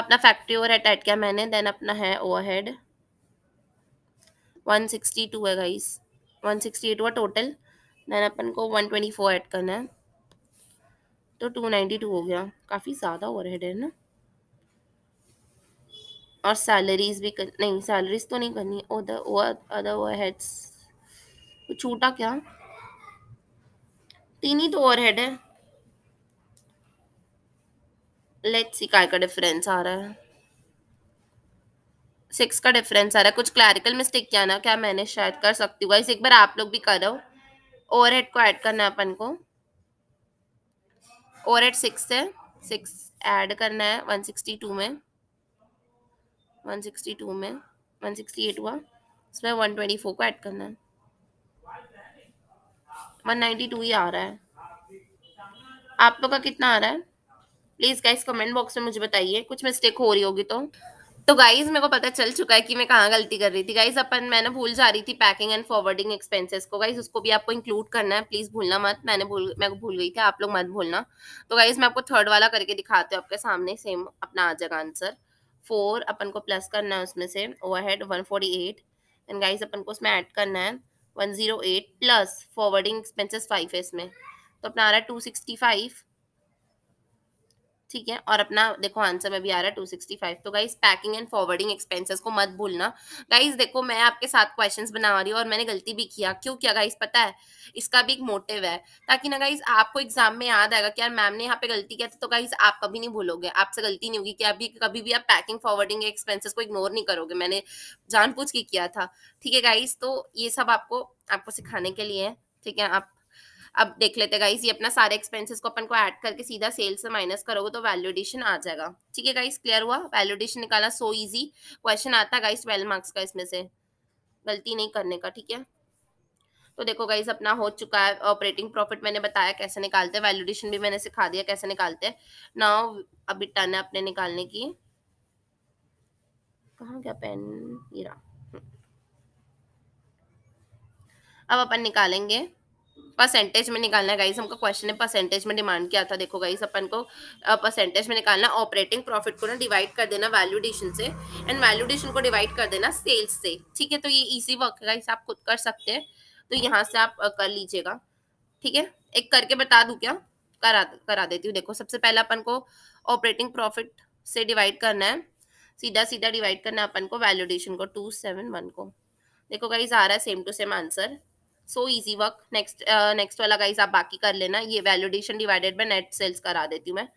अपना फैक्ट्री ओवरहेड ऐड किया मैंने देन अपना है ओवरहेड वन सिक्सटी टू है गाइस वन सिक्सटी एट हुआ टोटल देन अपन को वन ट्वेंटी फोर ऐड करना है तो टू नाइन्टी टू हो गया काफ़ी ज़्यादा ओवरहेड है ना और सैलरीज भी कर नहीं सैलरीज तो नहीं करनी अदर ओवर हेड्स छूटा क्या तीन ही तो ओवर हेड है लेट्स सी काय का डिफरेंस आ रहा है सिक्स का डिफरेंस आ रहा है कुछ क्लैरिकल मिस्टेक किया ना क्या मैंने शायद कर सकती हूँ एक बार आप लोग भी करो ओवर हेड को ऐड करना है अपन को ओवर हेड सिक्स है सिक्स ऐड करना है वन सिक्सटी टू में 162 में 168 हुआ इसमें 124 को ऐड करना है 192 ही आ रहा है आप लोग का कितना आ रहा है प्लीज़ गाइस कमेंट बॉक्स में मुझे बताइए कुछ मिस्टेक हो रही होगी तो तो गाइज मेरे को पता चल चुका है कि मैं कहाँ गलती कर रही थी गाइज अपन मैंने भूल जा रही थी पैकिंग एंड फॉरवर्डिंग एक्सपेंसेस को गाइज उसको भी आपको इंक्लूड करना है प्लीज भूलना मत मैंने भूल मैं भूल गई थी आप लोग मत भूलना तो गाइज मैं आपको थर्ड वाला करके दिखाते हूँ आपके सामने सेम अपना आ जाएगा आंसर फोर अपन को प्लस करना है उसमें से over one forty eight and guys अपन को उसमें ऐड करना है one zero eight plus forwarding expenses five है इसमें तो अपना आ रहा है टू सिक्सटी फाइव ठीक है और अपना देखो आंसर में भी आ रहा है टू सिक्सटी फाइव तो guys packing and forwarding expenses को मत भूलना गाइज देखो मैं आपके साथ क्वेश्चंस बना रही हूँ और मैंने गलती भी किया क्यों क्या गाइज पता है इसका भी एक मोटिव है ताकि ना गाइज आपको एग्जाम में याद आएगा कि यार मैम ने यहाँ पे गलती किया था तो गाइज आप कभी नहीं भूलोगे आपसे गलती नहीं होगी कि अभी कभी भी आप पैकिंग फॉरवर्डिंग एक्सपेंसेस को इग्नोर नहीं करोगे मैंने जान के किया था ठीक है गाइज तो ये सब आपको आपको सिखाने के लिए है ठीक है आप अब देख लेते गाइस ये अपना सारे एक्सपेंसेस को अपन को ऐड करके सीधा सेल्स से माइनस करोगे तो वैल्यूडेशन आ जाएगा ठीक है गाइस क्लियर हुआ वैल्यूडेशन निकाला सो इजी क्वेश्चन आता गाइस ट्वेल्व मार्क्स का इसमें से गलती नहीं करने का ठीक है तो देखो गाइस अपना हो चुका है ऑपरेटिंग प्रॉफिट मैंने बताया कैसे निकालते हैं वैल्यूडेशन भी मैंने सिखा दिया कैसे निकालते हैं नाउ अभी टन है अपने निकालने की कहा गया पेन हीरा अब अपन निकालेंगे परसेंटेज में निकालना है गाइस हमको क्वेश्चन ने परसेंटेज में डिमांड किया था देखो गाइस अपन को परसेंटेज में निकालना ऑपरेटिंग प्रॉफिट को ना डिवाइड कर देना वैल्यूडेशन से एंड वैल्यूडेशन को डिवाइड कर देना सेल्स से ठीक है तो ये इजी वर्क है गाइस आप खुद कर सकते हैं तो यहाँ से आप कर लीजिएगा ठीक है एक करके बता दू क्या करा करा देती हूँ देखो सबसे पहले अपन को ऑपरेटिंग प्रॉफिट से डिवाइड करना है सीधा सीधा डिवाइड करना है अपन को वैल्यूडेशन को टू सेवन वन को देखो गाइज आ रहा है same to same answer so easy work next next वाला गाइस आप बाकी कर लेना ये value addition divided by net sales करा देती हूँ मैं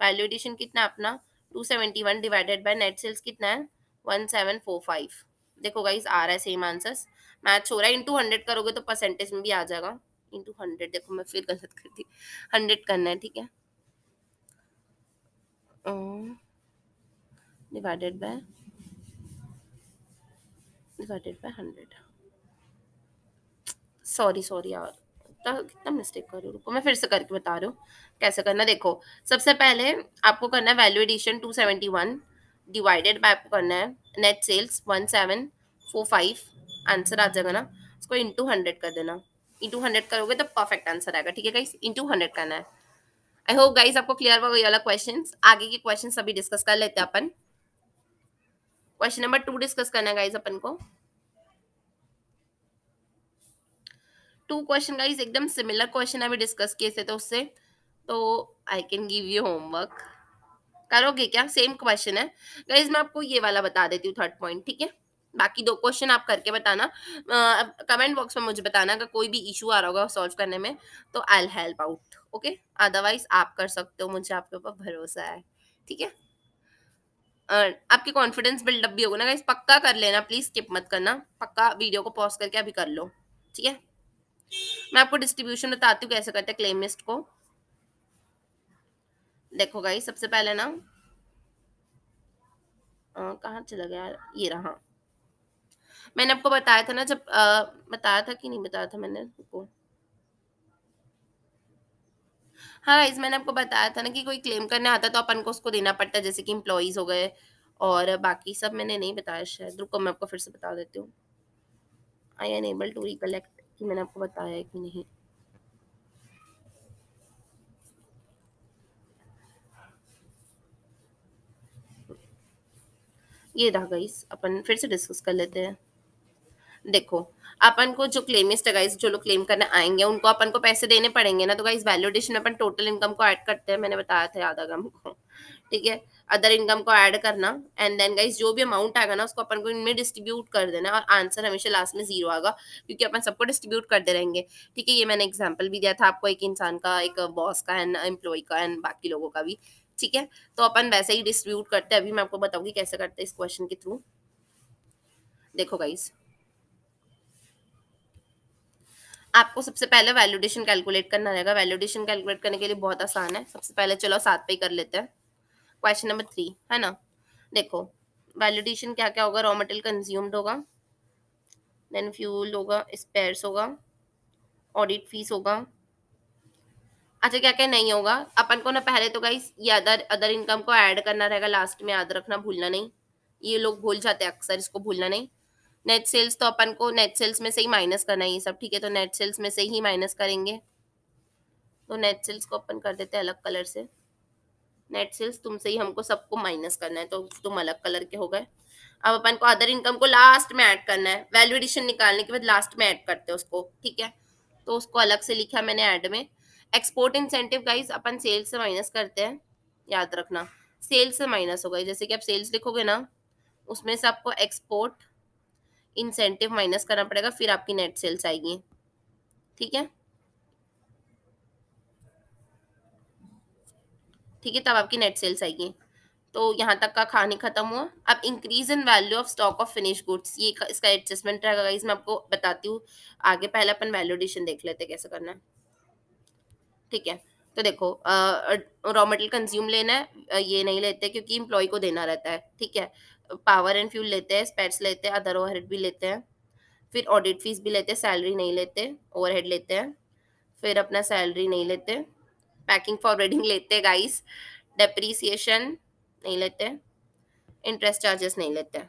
वैल्यूडेशन कितना है अपना 271 डिवाइडेड बाय नेट सेल्स कितना है 1745 देखो गाइस आ रहा है सेम आंसर्स मैच हो रहा है इंटू हंड्रेड करोगे तो परसेंटेज में भी आ जाएगा इंटू हंड्रेड देखो मैं फिर गलत कर दी हंड्रेड करना है ठीक है divided by divided by hundred sorry sorry यार कितना मिस्टेक कर रही हूँ मैं फिर से करके बता रही हूँ कैसे करना देखो सबसे पहले आपको करना है value addition two seventy one divided by आपको करना है net sales one seven four five answer आ जाएगा ना उसको इंटू हंड्रेड कर देना इंटू हंड्रेड करोगे तो परफेक्ट आंसर आएगा ठीक है गाइस इंटू हंड्रेड करना है आई होप गाइस आपको क्लियर हुआ वाला क्वेश्चन आगे के क्वेश्चन सभी डिस्कस कर लेते हैं अपन क्वेश्चन नंबर टू डिस्कस करना है गाइस अपन को टू क्वेश्चन गाइज एकदम सिमिलर क्वेश्चन अभी डिस्कस किए थे तो उससे तो I can give you homework करोगे क्या सेम क्वेश्चन है गाइज मैं आपको ये वाला बता देती हूँ थर्ड पॉइंट ठीक है बाकी दो क्वेश्चन आप करके बताना कमेंट कमेंट बॉक्स में मुझे बताना अगर कोई भी इशू आ रहा होगा सॉल्व करने में तो I'll help out okay otherwise आप कर सकते हो मुझे आपके ऊपर भरोसा है ठीक है आपकी कॉन्फिडेंस बिल्डअप भी होगा ना गाइज पक्का कर लेना प्लीज स्किप मत करना पक्का वीडियो को पॉज करके अभी कर लो ठीक है मैं आपको डिस्ट्रीब्यूशन बताती हूँ कैसे करते हैं क्लेमिस्ट को देखो गाई सबसे पहले ना कहा चला गया ये रहा मैंने आपको बताया था ना जब आ, बताया था कि नहीं बताया था मैंने आपको हाँ गाइज मैंने आपको बताया था ना कि कोई क्लेम करने आता तो अपन को उसको देना पड़ता है जैसे कि इम्प्लॉयज हो गए और बाकी सब मैंने नहीं बताया शायद रुको मैं आपको फिर से बता देती हूँ I'm able to recollect कि मैंने आपको बताया कि नहीं ये रहा गाइस अपन फिर से डिस्कस कर लेते हैं देखो अपन को जो क्लेमिस्ट है गाइस जो लोग क्लेम करने आएंगे उनको अपन को पैसे देने पड़ेंगे ना तो गाइस वैल्यूडेशन में अपन टोटल इनकम को ऐड करते हैं मैंने बताया था याद आगम को ठीक है अदर इनकम को ऐड करना एंड देन गाइस जो भी अमाउंट आएगा ना उसको अपन को इनमें डिस्ट्रीब्यूट कर देना और आंसर हमेशा लास्ट में जीरो आएगा क्योंकि अपन सबको डिस्ट्रीब्यूट करते रहेंगे ठीक है ये मैंने एग्जाम्पल भी दिया था आपको एक इंसान का एक बॉस का एंड एम्प्लॉय का एंड बाकी लोगों का भी ठीक है तो अपन वैसे ही डिस्ट्रीब्यूट करते हैं अभी मैं आपको बताऊंगी कैसे करते हैं इस क्वेश्चन के थ्रू देखो गाइज आपको सबसे पहले वैल्यूडेशन कैलकुलेट करना रहेगा वैल्यूडेशन कैलकुलेट करने के लिए बहुत आसान है सबसे पहले चलो सात पे ही कर लेते हैं क्वेश्चन नंबर थ्री है ना देखो वैलिडेशन क्या क्या होगा रॉ मटेरियल कंज्यूम्ड होगा देन फ्यूल होगा स्पेयर्स होगा ऑडिट फीस होगा अच्छा क्या क्या नहीं होगा अपन को ना पहले तो गाइस ये अदर अदर इनकम को ऐड करना रहेगा लास्ट में याद रखना भूलना नहीं ये लोग भूल जाते हैं अक्सर इसको भूलना नहीं नेट सेल्स तो अपन को नेट सेल्स में से ही माइनस करना है ये सब ठीक है तो नेट सेल्स में से ही माइनस करेंगे तो नेट सेल्स को अपन कर देते हैं अलग कलर से नेट सेल्स तुमसे ही हमको सबको माइनस करना है तो तुम अलग कलर के हो गए अब अपन को अदर इनकम को लास्ट में ऐड करना है वैल्यू एडिशन निकालने के बाद लास्ट में ऐड करते हैं उसको ठीक है तो उसको अलग से लिखा मैंने ऐड में एक्सपोर्ट इंसेंटिव गाइज अपन सेल्स से माइनस करते हैं याद रखना सेल्स से माइनस होगा जैसे कि आप सेल्स लिखोगे ना उसमें से आपको एक्सपोर्ट इंसेंटिव माइनस करना पड़ेगा फिर आपकी नेट सेल्स आएगी ठीक है ठीक है तब आपकी नेट सेल्स आएगी तो यहाँ तक का खाने खत्म हुआ अब increase in value of stock of finish goods ये इसका एडजस्टमेंट रहेगा गाइज मैं आपको बताती हूँ आगे पहले अपन वैल्यूडेशन देख लेते कैसे करना है ठीक है तो देखो रॉ मटेरियल कंज्यूम लेना है ये नहीं लेते क्योंकि इम्प्लॉय को देना रहता है ठीक है पावर एंड फ्यूल लेते हैं स्पेट्स लेते हैं अदर ओवर भी लेते हैं फिर ऑडिट फीस भी लेते हैं सैलरी नहीं लेते ओवर लेते हैं फिर अपना सैलरी नहीं लेते पैकिंग फॉरवर्डिंग लेते हैं गाइस डेप्रीसिएशन नहीं लेते इंटरेस्ट चार्जेस नहीं लेते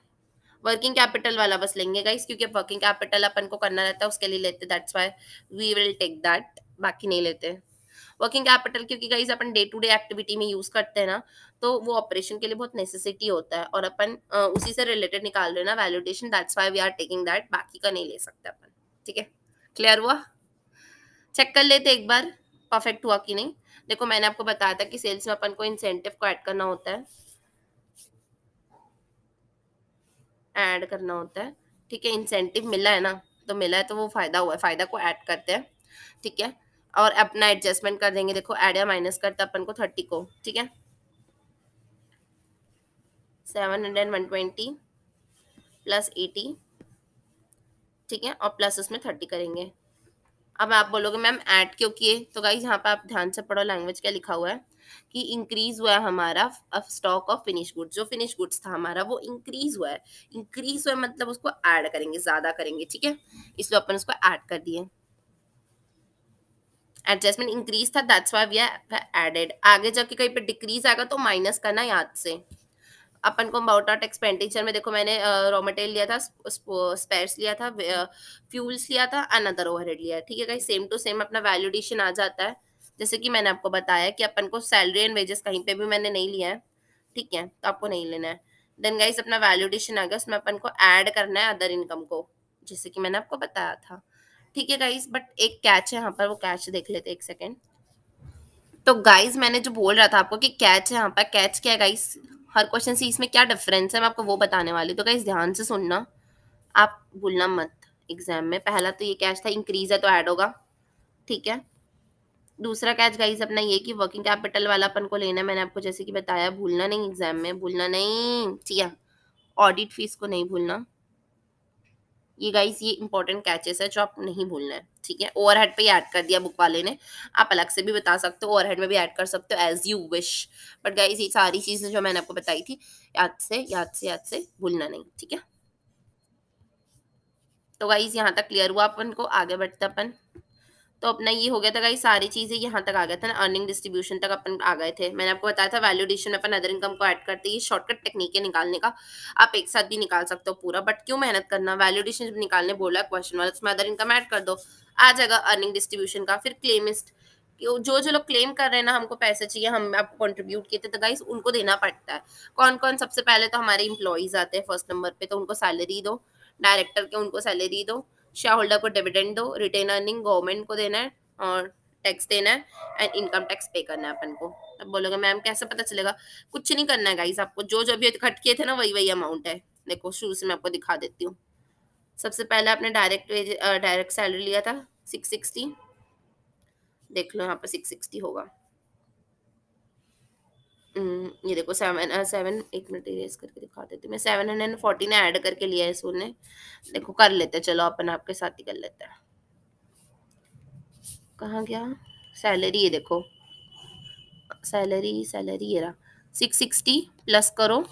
वर्किंग कैपिटल वाला बस लेंगे गाइस क्योंकि वर्किंग कैपिटल अपन को करना रहता है उसके लिए लेते that's why we will take that बाकी नहीं लेते वर्किंग कैपिटल क्योंकि गाइस अपन डे टू डे एक्टिविटी में यूज करते हैं ना तो वो ऑपरेशन के लिए बहुत नेसेसिटी होता है और अपन उसी से रिलेटेड निकाल रहे ना valuation that's why we are taking that बाकी का नहीं ले सकते अपन ठीक है क्लियर हुआ चेक कर लेते एक बार परफेक्ट हुआ कि नहीं देखो मैंने आपको बताया था कि सेल्स में अपन को इंसेंटिव को ऐड करना होता है ऐड करना होता है ठीक है इंसेंटिव मिला है ना तो मिला है तो वो फायदा हुआ है फायदा को ऐड करते हैं ठीक है और अपना एडजस्टमेंट कर देंगे देखो एड या माइनस करते अपन को थर्टी को ठीक है seven hundred one twenty plus eighty ठीक है और प्लस उसमें थर्टी करेंगे अब आप बोलोगे मैम ऐड क्यों किए तो गाइज यहाँ पे आप ध्यान से पढ़ो लैंग्वेज क्या लिखा हुआ है कि इंक्रीज हुआ है हमारा स्टॉक ऑफ फिनिश गुड्स जो फिनिश गुड्स था हमारा वो इंक्रीज हुआ है इंक्रीज हुआ है मतलब उसको ऐड करेंगे ज्यादा करेंगे ठीक है इसलिए अपन उसको ऐड कर दिए एडजस्टमेंट इंक्रीज था दैट्स वाई वी एडेड आगे जाके कहीं पे डिक्रीज आएगा तो माइनस करना याद से अपन को अबाउट आउट एक्सपेंडिचर में देखो मैंने रॉ मटेरियल लिया था स्पेयर्स लिया था फ्यूल्स लिया था अनदर ओवरहेड लिया ठीक है कहीं सेम टू सेम अपना वैल्यूडेशन आ जाता है जैसे कि मैंने आपको बताया कि अपन को सैलरी एंड वेजेस कहीं पे भी मैंने नहीं लिया है ठीक है तो आपको नहीं लेना है देन गाइस अपना वैल्यूडेशन आ गया उसमें अपन को ऐड करना है अदर इनकम को जैसे कि मैंने आपको बताया था ठीक है गाइस बट एक कैच है यहाँ पर वो कैच देख लेते एक सेकेंड तो गाइज मैंने जो बोल रहा था आपको कि कैच है यहाँ पर कैच क्या है गाइस हर क्वेश्चन से इसमें क्या डिफरेंस है मैं आपको वो बताने वाली तो कहीं ध्यान से सुनना आप भूलना मत एग्जाम में पहला तो ये कैच था इंक्रीज है तो ऐड होगा ठीक है दूसरा कैच गाइज अपना ये कि वर्किंग कैपिटल वाला अपन को लेना मैंने आपको जैसे कि बताया भूलना नहीं एग्जाम में भूलना नहीं ठीक है ऑडिट फीस को नहीं भूलना ये गाइस ये इंपॉर्टेंट कैचेस है जो आप नहीं भूलना है ठीक है ओवरहेड पर ऐड कर दिया बुक वाले ने आप अलग से भी बता सकते हो ओवरहेड में भी ऐड कर सकते हो as you wish but guys ये सारी चीज़ें जो मैंने आपको बताई थी याद से याद से याद से भूलना नहीं ठीक है तो गाइज यहाँ तक क्लियर हुआ अपन को आगे बढ़ते अपन तो अपना ये हो गया था गाइस सारी चीज़ें यहाँ तक आ गया था ना अर्निंग डिस्ट्रीब्यूशन तक अपन आ गए थे मैंने आपको बताया था वैल्यू में अपन अदर इनकम को ऐड करते हैं शॉर्टकट टेक्निक है निकालने का आप एक साथ भी निकाल सकते हो पूरा बट क्यों मेहनत करना वैल्यू जब निकालने बोला क्वेश्चन वाला उसमें अदर इनकम ऐड कर दो आ जाएगा अर्निंग डिस्ट्रीब्यूशन का फिर क्लेमिस्ट जो जो लोग क्लेम कर रहे हैं ना हमको पैसे चाहिए हम आपको कंट्रीब्यूट किए थे तो गाइस उनको देना पड़ता है कौन कौन सबसे पहले तो हमारे इम्प्लॉयज आते हैं फर्स्ट नंबर पे तो उनको सैलरी दो डायरेक्टर के उनको सैलरी दो शेयर होल्डर को डिविडेंड दो रिटेन अर्निंग गवर्नमेंट को देना है और टैक्स देना है एंड इनकम टैक्स पे करना है अपन को अब बोलोगे मैम कैसे पता चलेगा कुछ नहीं करना है गाइस आपको जो जो भी कट किए थे ना वही वही अमाउंट है देखो शुरू से मैं आपको दिखा देती हूँ सबसे पहले आपने डायरेक्ट डायरेक्ट सैलरी लिया था सिक्स सिक्सटी देख लो यहाँ पर सिक्स सिक्सटी होगा हम्म, ये देखो सेवन सेवन एक मिनट इरेज करके दिखा देती हूँ मैं सेवन हंड्रेड एंड फोर्टी ने ऐड करके लिया है इसने देखो कर लेते हैं चलो अपन आपके साथ ही कर लेते हैं कहाँ गया सैलरी है देखो सैलरी सैलरी है सिक्स सिक्सटी प्लस करो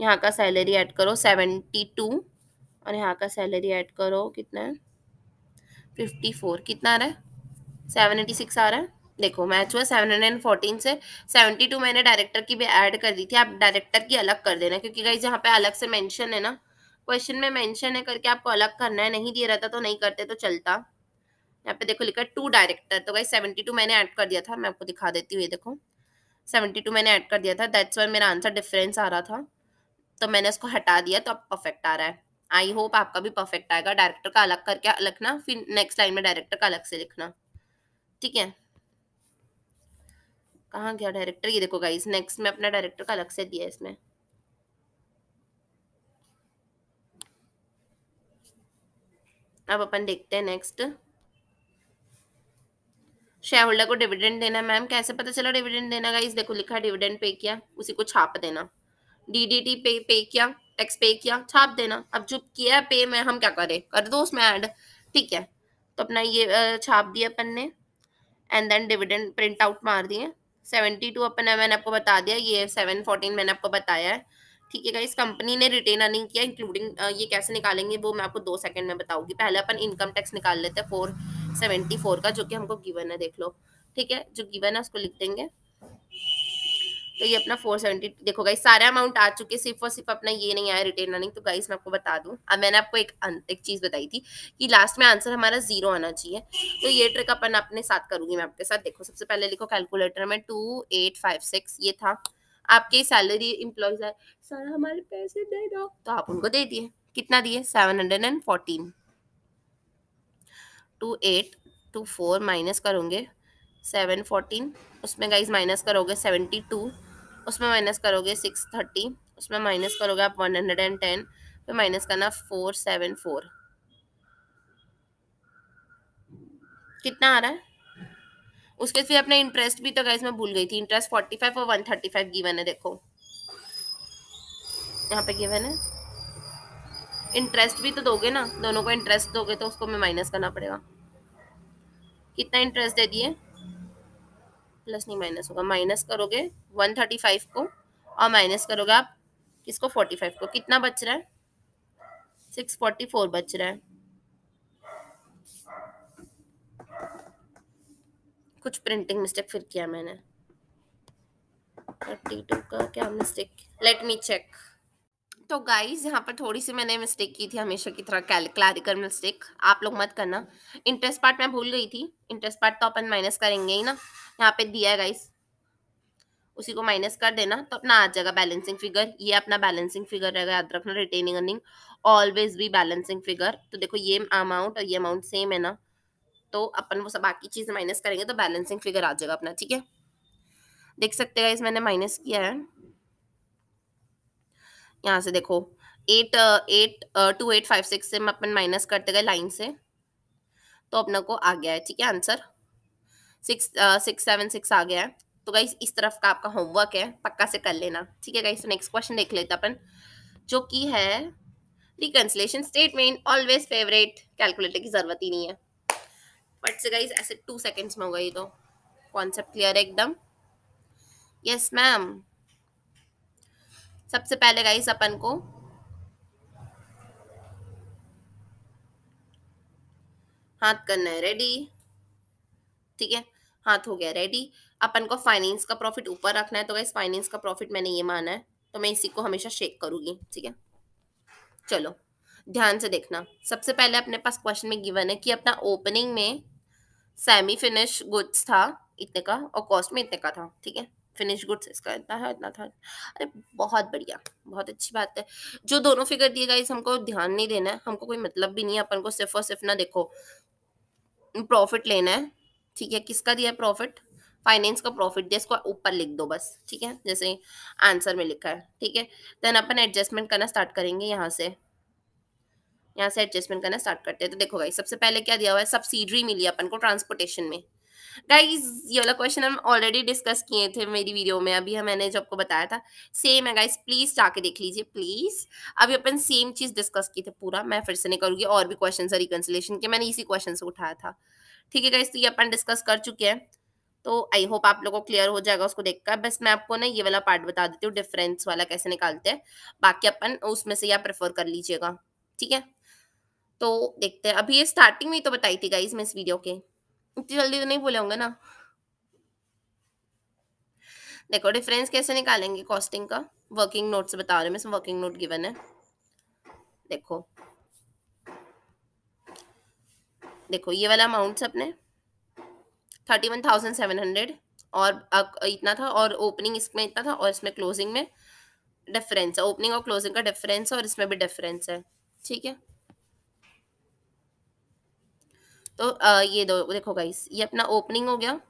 यहाँ का सैलरी ऐड करो सेवेंटी टू और यहाँ का सैलरी ऐड करो कितना है फिफ्टी फोर कितना आ रहा है सेवन एटी सिक्स आ रहा है देखो मैच हुआ सेवन हंड्रेड एंड फोर्टीन से सेवेंटी टू मैंने डायरेक्टर की भी ऐड कर दी थी आप डायरेक्टर की अलग कर देना क्योंकि गाइज यहाँ पे अलग से मेंशन है ना क्वेश्चन में मेंशन है करके आपको अलग करना है नहीं दिया रहता तो नहीं करते तो चलता यहाँ पे देखो लिखा टू डायरेक्टर तो गाइज सेवेंटी टू मैंने ऐड कर दिया था मैं आपको दिखा देती हूँ ये देखो सेवेंटी टू मैंने ऐड कर दिया था दैट्स वाई मेरा आंसर डिफरेंस आ रहा था तो मैंने उसको हटा दिया तो अब परफेक्ट आ रहा है आई होप आपका भी परफेक्ट आएगा डायरेक्टर का अलग करके लिखना फिर नेक्स्ट लाइन में डायरेक्टर का अलग से लिखना ठीक है कहाँ गया डायरेक्टर ये देखो गाइस नेक्स्ट में अपना डायरेक्टर का अलग से दिया इसमें अब अपन देखते हैं नेक्स्ट शेयर होल्डर को डिविडेंड देना मैम कैसे पता चला डिविडेंड देना गाइस देखो लिखा डिविडेंड पे किया उसी को छाप देना डीडीटी पे पे किया टैक्स पे किया छाप देना अब जो किया पे में हम क्या करें कर दो उसमें ऐड ठीक है तो अपना ये छाप दिया अपन ने and then dividend print out मार दिए सेवेंटी टू अपन मैंने आपको बता दिया ये सेवन फोर्टीन मैंने आपको बताया है ठीक है इस कंपनी ने रिटेन अर्निंग किया इंक्लूडिंग ये कैसे निकालेंगे वो मैं आपको दो सेकंड में बताऊंगी पहले अपन इनकम टैक्स निकाल लेते हैं फोर सेवेंटी फोर का जो कि हमको गिवन है देख लो ठीक है जो गिवन है उसको लिख देंगे तो ये अपना 470 देखो गाइस सारे अमाउंट आ चुके सिर्फ और सिर्फ अपना ये नहीं आया रिटेन रनिंग तो गाइस मैं आपको बता दूं अब मैंने आपको एक अं, एक चीज बताई थी कि लास्ट में आंसर हमारा जीरो आना चाहिए तो ये ट्रिक अपन अपने साथ करूंगी मैं आपके साथ देखो सबसे पहले लिखो कैलकुलेटर में टू एट फाइव सिक्स ये था आपके सैलरी इम्प्लॉयज है सर हमारे पैसे दे दो तो आप उनको दे दिए कितना दिए seven hundred and fourteen two eight two four minus करोगे सेवन फोर्टीन उसमें गाइज माइनस करोगे सेवेंटी टू उसमें माइनस करोगे सिक्स थर्टी उसमें माइनस करोगे आप वन हंड्रेड एंड टेन फिर माइनस करना फोर सेवन फोर कितना आ रहा है उसके फिर अपना इंटरेस्ट भी तो गाइस मैं भूल गई थी इंटरेस्ट फोर्टी फाइव और वन थर्टी फाइव गिवन है देखो यहाँ पे गिवन है इंटरेस्ट भी तो दोगे ना दोनों को इंटरेस्ट दोगे तो उसको मैं माइनस करना पड़ेगा कितना इंटरेस्ट दे दिए प्लस नहीं माइनस होगा माइनस करोगे 135 को और माइनस करोगे आप किसको 45 को कितना बच रहा है 644 बच रहा है कुछ प्रिंटिंग मिस्टेक फिर किया मैंने थर्टी टू का क्या मिस्टेक लेट मी चेक तो गाइज यहाँ पर थोड़ी सी मैंने मिस्टेक की थी हमेशा की तरह क्लैरिकल मिस्टेक आप लोग मत करना इंटरेस्ट पार्ट मैं भूल गई थी इंटरेस्ट पार्ट तो अपन माइनस करेंगे ही ना यहाँ पे दिया है गाइज उसी को माइनस कर देना तो अपना आ जाएगा बैलेंसिंग फिगर ये अपना बैलेंसिंग फिगर रहेगा याद रखना रिटेनिंग अर्निंग ऑलवेज भी बैलेंसिंग फिगर तो देखो ये अमाउंट और ये अमाउंट सेम है ना तो अपन वो सब बाकी चीज़ माइनस करेंगे तो बैलेंसिंग फिगर आ जाएगा अपना ठीक है देख सकते हैं गाइज मैंने माइनस किया है यहाँ से देखो eight eight two eight five six से अपन माइनस करते गए लाइन से तो अपना को आ गया है ठीक है answer six six seven six आ गया है तो गाइस इस तरफ का आपका होमवर्क है पक्का से कर लेना ठीक है गाइस नेक्स्ट क्वेश्चन देख लेते अपन जो कि है reconciliation statement always favourite calculator की ज़रूरत ही नहीं है बट से गाइस ऐसे टू सेकेंड्स में हो गई तो कॉन्सेप्ट क्लियर है एकदम यस मैम सबसे पहले गाइस अपन को हाथ करना है रेडी ठीक है हाथ हो गया रेडी अपन को फाइनेंस का प्रॉफिट ऊपर रखना है तो गाइस फाइनेंस का प्रॉफिट मैंने ये माना है तो मैं इसी को हमेशा शेक करूंगी ठीक है चलो ध्यान से देखना सबसे पहले अपने पास क्वेश्चन में गिवन है कि अपना ओपनिंग में सेमी फिनिश गुड्स था इतने का और कॉस्ट में इतने का था ठीक है फिनिश गुड्स तो इसका इतना है इतना था अरे बहुत बढ़िया बहुत अच्छी बात है जो दोनों फिगर दिए गए हमको ध्यान नहीं देना है हमको कोई मतलब भी नहीं है अपन को सिर्फ और सिर्फ ना देखो प्रॉफिट लेना है ठीक है किसका दिया है प्रॉफिट फाइनेंस का प्रॉफिट दिया इसको ऊपर लिख दो बस ठीक है जैसे आंसर में लिखा है ठीक है देन अपन एडजस्टमेंट करना स्टार्ट करेंगे यहाँ से यहाँ से एडजस्टमेंट करना स्टार्ट करते हैं तो देखो भाई सबसे पहले क्या दिया हुआ है सब्सिडरी मिली अपन को ट्रांसपोर्टेशन में गाइज ये वाला क्वेश्चन हम ऑलरेडी डिस्कस किए थे मेरी वीडियो में अभी मैंने जो आपको बताया था सेम है गाइज प्लीज जाके देख लीजिए प्लीज अभी अपन सेम चीज डिस्कस की थी पूरा मैं फिर से नहीं करूँगी और भी क्वेश्चन है रिकन्सिलेशन के मैंने इसी क्वेश्चन से उठाया था ठीक है गाइज तो ये अपन डिस्कस कर चुके हैं तो आई होप आप लोगों को क्लियर हो जाएगा उसको देखकर बस मैं आपको ना ये वाला पार्ट बता देती हूँ डिफरेंस वाला कैसे निकालते हैं बाकी अपन उसमें से या प्रेफर कर लीजिएगा ठीक है तो देखते हैं अभी ये स्टार्टिंग में ही तो बताई थी गाइज मैं इस वीडियो के इतनी जल्दी तो नहीं भूले होंगे ना देखो डिफरेंस कैसे निकालेंगे कॉस्टिंग का वर्किंग नोट से बता रहे हैं वर्किंग नोट गिवन है देखो देखो ये वाला अमाउंट अपने thirty one thousand seven hundred और इतना था और ओपनिंग इसमें इतना था और इसमें क्लोजिंग में डिफरेंस है ओपनिंग और क्लोजिंग का डिफरेंस है और इसमें भी डिफरेंस है ठीक है तो आ, ये दो देखो गाइस ये अपना ओपनिंग हो गया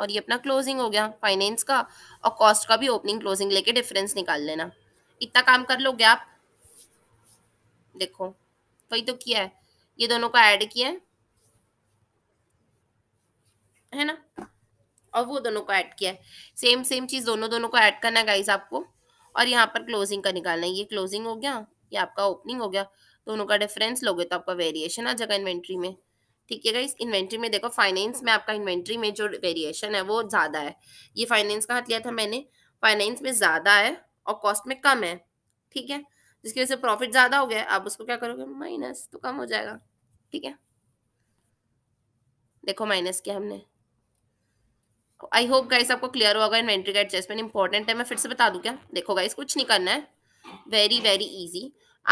और ये अपना क्लोजिंग हो गया फाइनेंस का और कॉस्ट का भी ओपनिंग क्लोजिंग लेके डिफरेंस निकाल लेना इतना काम कर लो गैप देखो वही तो किया है ये दोनों को ऐड किया है है ना और वो दोनों को ऐड किया है सेम सेम चीज दोनों दोनों को ऐड करना है गाइस आपको और यहाँ पर क्लोजिंग का निकालना है ये क्लोजिंग हो गया ये आपका ओपनिंग हो गया दोनों का डिफरेंस लोगे तो आपका वेरिएशन आ जाएगा इन्वेंट्री में ठीक है इस इन्वेंट्री में देखो फाइनेंस में आपका इन्वेंट्री में जो वेरिएशन है वो ज़्यादा है ये फाइनेंस का हाथ लिया था मैंने फाइनेंस में ज़्यादा है और कॉस्ट में कम है ठीक है जिसकी वजह से प्रॉफिट ज़्यादा हो गया आप उसको क्या करोगे माइनस तो कम हो जाएगा ठीक है देखो माइनस किया हमने आई होप गाइस आपको क्लियर होगा इन्वेंट्री का एडजस्टमेंट इंपॉर्टेंट है मैं फिर से बता दूं क्या देखो गाइस कुछ नहीं करना है वेरी वेरी इजी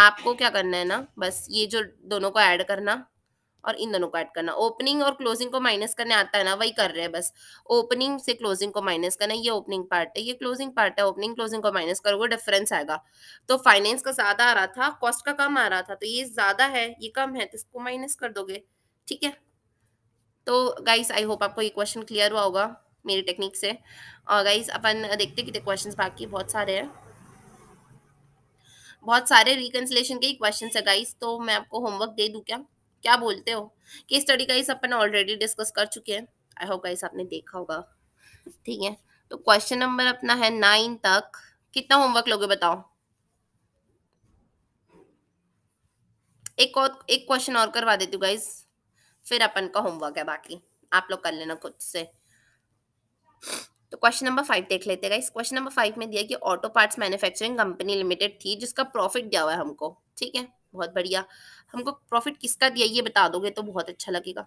आपको क्या करना है ना बस ये जो दोनों को ऐड करना और इन दोनों को ऐड करना ओपनिंग और क्लोजिंग को माइनस करने आता है ना वही कर रहे हैं बस ओपनिंग से क्लोजिंग को माइनस करना ये ओपनिंग पार्ट है ये क्लोजिंग पार्ट है ओपनिंग क्लोजिंग को माइनस करोगे डिफरेंस आएगा तो फाइनेंस का ज्यादा आ रहा था कॉस्ट का कम आ रहा था तो ये ज्यादा है ये कम है तो इसको माइनस कर दोगे ठीक है तो गाइस आई होप आपको ये क्वेश्चन क्लियर हुआ होगा मेरी टेक्निक से और गाइस अपन देखते कितने क्वेश्चन बाकी बहुत सारे हैं बहुत सारे रिकन्सलेशन के ही क्वेश्चन है गाइस तो मैं आपको होमवर्क दे दूँ क्या क्या बोलते हो कि स्टडी का इस अपन ऑलरेडी डिस्कस कर चुके हैं आई होप गाइस आपने देखा होगा ठीक है तो क्वेश्चन नंबर अपना है नाइन तक कितना होमवर्क लोगे बताओ एक और एक क्वेश्चन और करवा देती हूँ गाइस फिर अपन का होमवर्क है बाकी आप लोग कर लेना खुद से तो क्वेश्चन नंबर फाइव देख लेते हैं गाइस क्वेश्चन नंबर फाइव में दिया कि auto parts manufacturing company limited थी जिसका प्रॉफिट दिया हुआ है हमको ठीक है बहुत बढ़िया हमको प्रॉफिट किसका दिया ये बता दोगे तो बहुत अच्छा लगेगा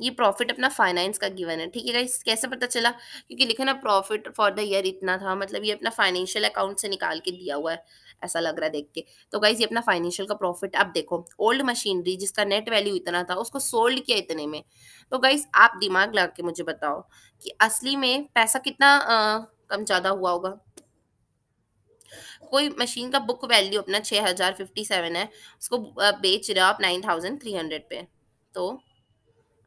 ये प्रॉफिट अपना फाइनेंस का गिवन है ठीक है गाइस कैसे पता चला क्योंकि लिखा ना प्रॉफिट फॉर द ईयर इतना था मतलब ये अपना फाइनेंशियल अकाउंट से निकाल के दिया हुआ है ऐसा लग रहा है देख के तो गाइस ये अपना फाइनेंशियल का प्रॉफिट अब देखो ओल्ड मशीनरी जिसका नेट वैल्यू इतना था उसको सोल्ड किया इतने में तो गाइस आप दिमाग लगा के मुझे बताओ कि असली में पैसा कितना आ, कम ज़्यादा हुआ होगा कोई मशीन का बुक वैल्यू अपना छः हज़ार फिफ्टी सेवन है उसको बेच रहे हो आप नाइन थाउजेंड थ्री हंड्रेड पे तो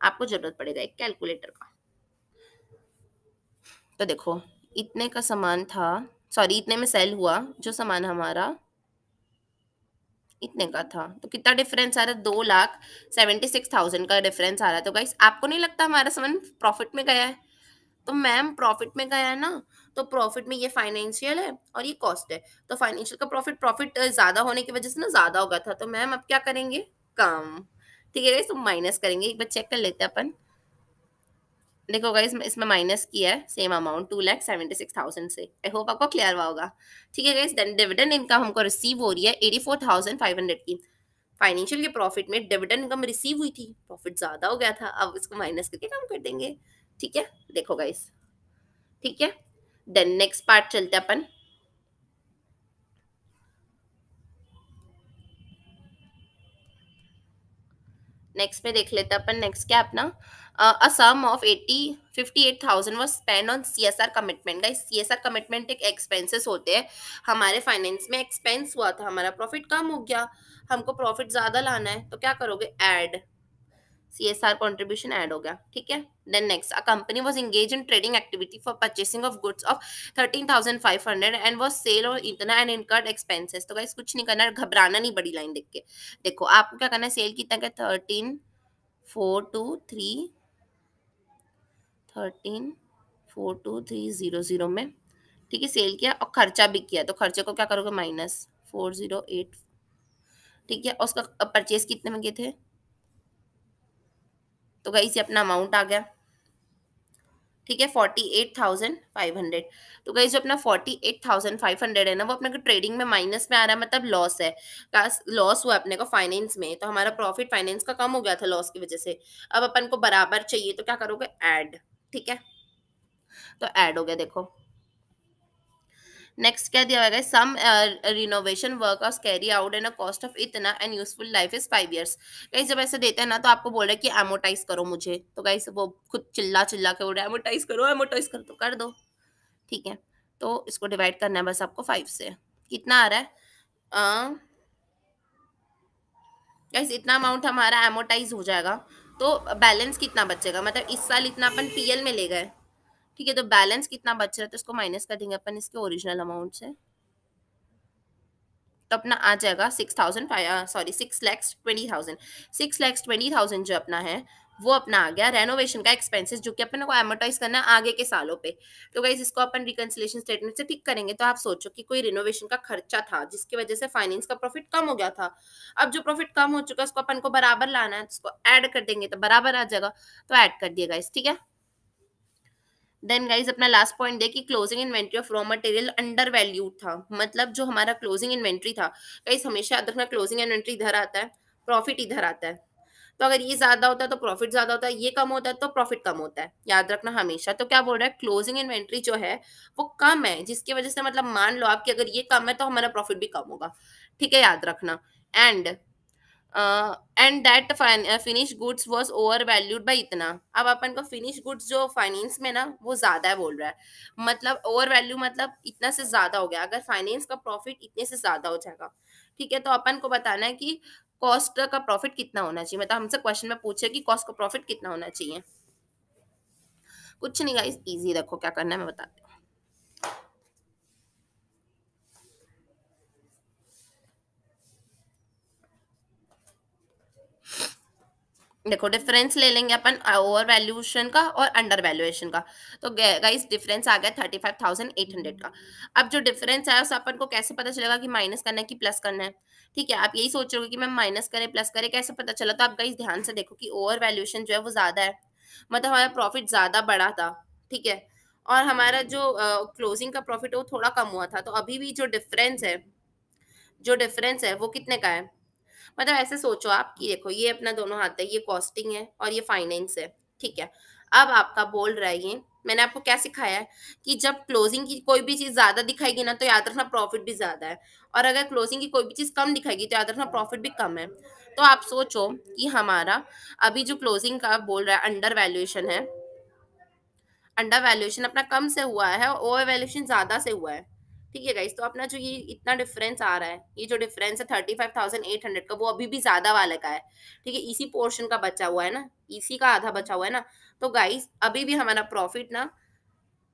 आपको ज़रूरत पड़ेगा एक कैलकुलेटर का तो देखो इतने का सामान था सॉरी इतने में सेल हुआ जो सामान हमारा इतने का था तो कितना डिफरेंस आ रहा है दो लाख सेवेंटी सिक्स थाउजेंड का डिफरेंस आ रहा है तो गाइस आपको नहीं लगता हमारा सामान प्रॉफिट में गया है तो मैम प्रॉफिट में गया है ना तो प्रॉफिट में ये फाइनेंशियल है और ये कॉस्ट है तो फाइनेंशियल का प्रॉफिट प्रॉफिट ज्यादा होने की वजह से ना ज्यादा होगा था तो मैम अब क्या करेंगे कम ठीक है तो माइनस करेंगे एक बार चेक कर लेते हैं अपन देखो गाइस इसमें माइनस किया है same amount two lakh seventy six thousand से आई होप आपको क्लियर हुआ होगा ठीक है गाइस देन डिविडेंड इनकम हमको रिसीव हो रही है eighty four thousand five hundred की फाइनेंशियल के प्रॉफिट में डिविडेंड इनकम रिसीव हुई थी प्रॉफिट ज्यादा हो गया था अब इसको माइनस करके कम कर देंगे ठीक है देखो गाइस ठीक है देन नेक्स्ट पार्ट चलते अपन नेक्स्ट में देख लेते अपन नेक्स्ट क्या अपना a sum of 80 58000 was spent on CSR commitment guys CSR commitment एक एक्सपेंसेस होते हैं हमारे फाइनेंस में एक्सपेंस हुआ था हमारा प्रॉफिट कम हो गया हमको प्रॉफिट ज्यादा लाना है तो क्या करोगे add C S R contribution add हो गया ठीक है then next uh company was engage in trading activity for purchasing of goods of thirteen thousand five hundred and was sale और इतना एंड इनकर्ड एक्सपेंसेस तो गाइस कुछ नहीं करना घबराना नहीं बड़ी लाइन देख के देखो आपको क्या करना है सेल कितना क्या thirteen four two three thirteen four two three zero zero में ठीक है सेल किया और खर्चा भी किया तो खर्चे को क्या करोगे माइनस फोर जीरो एट ठीक है और उसका परचेज कितने में गए थे तो गाइस ये अपना अमाउंट आ गया ठीक है forty eight thousand five hundred तो गाइस जो अपना forty eight thousand five hundred है ना वो अपने को ट्रेडिंग में माइनस में आ रहा है मतलब लॉस है लॉस हुआ अपने को फाइनेंस में तो हमारा प्रॉफिट फाइनेंस का कम हो गया था लॉस की वजह से अब अपन को बराबर चाहिए तो क्या करोगे एड ठीक है तो ऐड हो गया देखो नेक्स्ट क्या दिया हुआ है some renovation work of carry out and a cost of इतना and useful life is five years कहीं जब ऐसे देते हैं ना तो आपको बोल रहे हैं कि एमोटाइज करो मुझे तो कहीं वो खुद चिल्ला चिल्ला के बोल रहे एमोटाइज करो एमोटाइज कर तो कर दो ठीक है तो इसको डिवाइड करना है बस आपको फाइव से कितना आ रहा है आ, uh, गाइस इतना अमाउंट हमारा एमोटाइज हो जाएगा तो बैलेंस कितना बचेगा मतलब इस साल इतना अपन पीएल में ले गए ठीक है तो बैलेंस कितना बच रहा है तो इसको माइनस कर देंगे अपन इसके ओरिजिनल अमाउंट से तो अपना आ जाएगा six thousand sorry six lakhs twenty thousand six lakhs twenty thousand जो अपना है वो अपना आ गया रेनोवेशन का एक्सपेंसेस जो कि अपन को एमोटाइज करना है आगे के सालों पे तो गाइज इसको अपन रिकन्सिलेशन स्टेटमेंट से ठीक करेंगे तो आप सोचो कि कोई रिनोवेशन का खर्चा था जिसकी वजह से फाइनेंस का प्रॉफिट कम हो गया था अब जो प्रॉफिट कम हो चुका है उसको अपन को बराबर लाना है उसको तो ऐड कर देंगे तो बराबर आ जाएगा तो ऐड कर दिएगा इस ठीक है देन गाइज अपना लास्ट पॉइंट दे कि closing inventory of raw material undervalued था मतलब जो हमारा क्लोजिंग इन्वेंट्री था गाइज हमेशा याद रखना क्लोजिंग इन्वेंट्री इधर आता है प्रॉफिट इधर आता है तो अगर ये ज्यादा होता है तो प्रॉफिट ज्यादा होता है ये कम होता है तो प्रॉफिट कम होता है याद रखना हमेशा तो क्या बोल रहा है क्लोजिंग इन्वेंट्री जो है वो कम है जिसकी वजह से मतलब मान लो आप कि अगर ये कम है तो हमारा प्रॉफिट भी कम होगा ठीक है याद रखना and and that finish goods was overvalued by इतना अब अपन को फिनिश गुड्स जो फाइनेंस में ना वो ज्यादा है बोल रहा है मतलब ओवर वैल्यू मतलब इतना से ज्यादा हो गया अगर फाइनेंस का प्रॉफिट इतने से ज्यादा हो जाएगा ठीक है तो अपन को बताना है कि कॉस्ट का प्रॉफिट कितना होना चाहिए मतलब हमसे क्वेश्चन में पूछे कि कॉस्ट का प्रॉफिट कितना होना चाहिए कुछ नहीं गाइस इजी रखो क्या करना है मैं बताती हूँ देखो डिफरेंस ले लेंगे अपन ओवर वैल्यूएशन का और अंडर वैल्यूएशन का तो गाइस डिफरेंस आ गया thirty five thousand eight hundred का अब जो डिफरेंस है उस अपन को कैसे पता चलेगा कि माइनस करना है कि प्लस करना है ठीक है आप यही सोच रहे हो कि मैम माइनस करें प्लस करें कैसे पता चला तो आप गाइस ध्यान से देखो कि ओवर वैल्यूएशन जो है वो ज्यादा है मतलब हमारा प्रॉफिट ज्यादा बढ़ा था ठीक है और हमारा जो क्लोजिंग uh, का प्रॉफिट है वो थोड़ा कम हुआ था तो अभी भी जो डिफरेंस है जो डिफरेंस है वो कितने का है मतलब ऐसे सोचो आप कि देखो ये अपना दोनों हाथ है ये कॉस्टिंग है और ये फाइनेंस है ठीक है अब आपका बोल रहा है ये मैंने आपको क्या सिखाया है कि जब क्लोजिंग की कोई भी चीज ज्यादा दिखाएगी ना तो याद रखना प्रॉफिट भी ज्यादा है और अगर क्लोजिंग की कोई भी चीज कम दिखाएगी तो याद रखना प्रॉफिट भी कम है तो आप सोचो कि हमारा अभी जो क्लोजिंग का बोल रहा है अंडर वैल्यूएशन है अंडर वैल्यूएशन अपना कम से हुआ है और ओवर वैल्यूएशन ज्यादा से हुआ है ठीक है गाइस तो अपना जो ये इतना डिफरेंस आ रहा है ये जो डिफरेंस है thirty five thousand eight hundred का वो अभी भी ज्यादा वाले का है ठीक है इसी पोर्शन का बचा हुआ है ना इसी का आधा बचा हुआ है ना तो गाइस अभी भी हमारा प्रॉफिट ना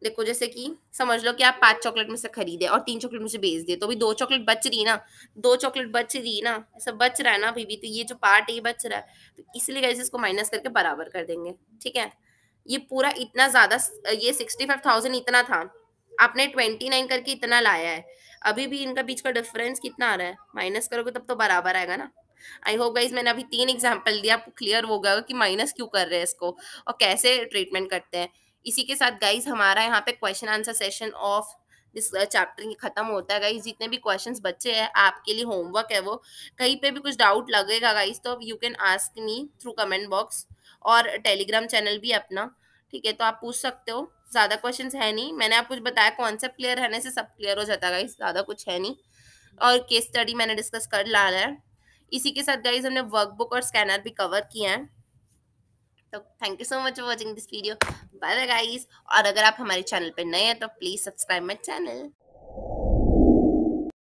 देखो जैसे कि समझ लो कि आप पांच चॉकलेट में से खरीदे और तीन चॉकलेट मुझे बेच दिए तो अभी दो चॉकलेट बच रही ना दो चॉकलेट बच रही ना ऐसा बच रहा है ना अभी भी तो ये जो पार्ट है ये बच रहा है तो इसलिए गाइस इसको माइनस करके बराबर कर देंगे ठीक है ये पूरा इतना ज्यादा ये सिक्सटी फाइव थाउजेंड इतना था आपने ट्वेंटी नाइन करके इतना लाया है अभी भी इनका बीच का डिफरेंस कितना आ रहा है माइनस करोगे तब तो बराबर आएगा ना आई होप गाइज मैंने अभी तीन एग्जाम्पल दिया आपको क्लियर हो गया कि माइनस क्यों कर रहे हैं इसको और कैसे ट्रीटमेंट करते हैं इसी के साथ गाइज हमारा यहाँ पे क्वेश्चन आंसर सेशन ऑफ इस चैप्टर खत्म होता है गाइज जितने भी क्वेश्चन बच्चे हैं आपके लिए होमवर्क है वो कहीं पे भी कुछ डाउट लगेगा गाइज तो you can ask me through comment box और टेलीग्राम चैनल भी अपना ठीक है तो आप पूछ सकते हो ज़्यादा क्वेश्चंस है नहीं मैंने आपको बताया कॉन्सेप्ट क्लियर रहने से सब क्लियर हो जाता है ज़्यादा कुछ है नहीं और केस स्टडी मैंने डिस्कस कर ला है इसी के साथ गाइज हमने वर्कबुक और स्कैनर भी कवर किया है तो thank you so much for watching this video bye bye guys और अगर आप हमारे चैनल पर नए हैं तो प्लीज़ सब्सक्राइब माई चैनल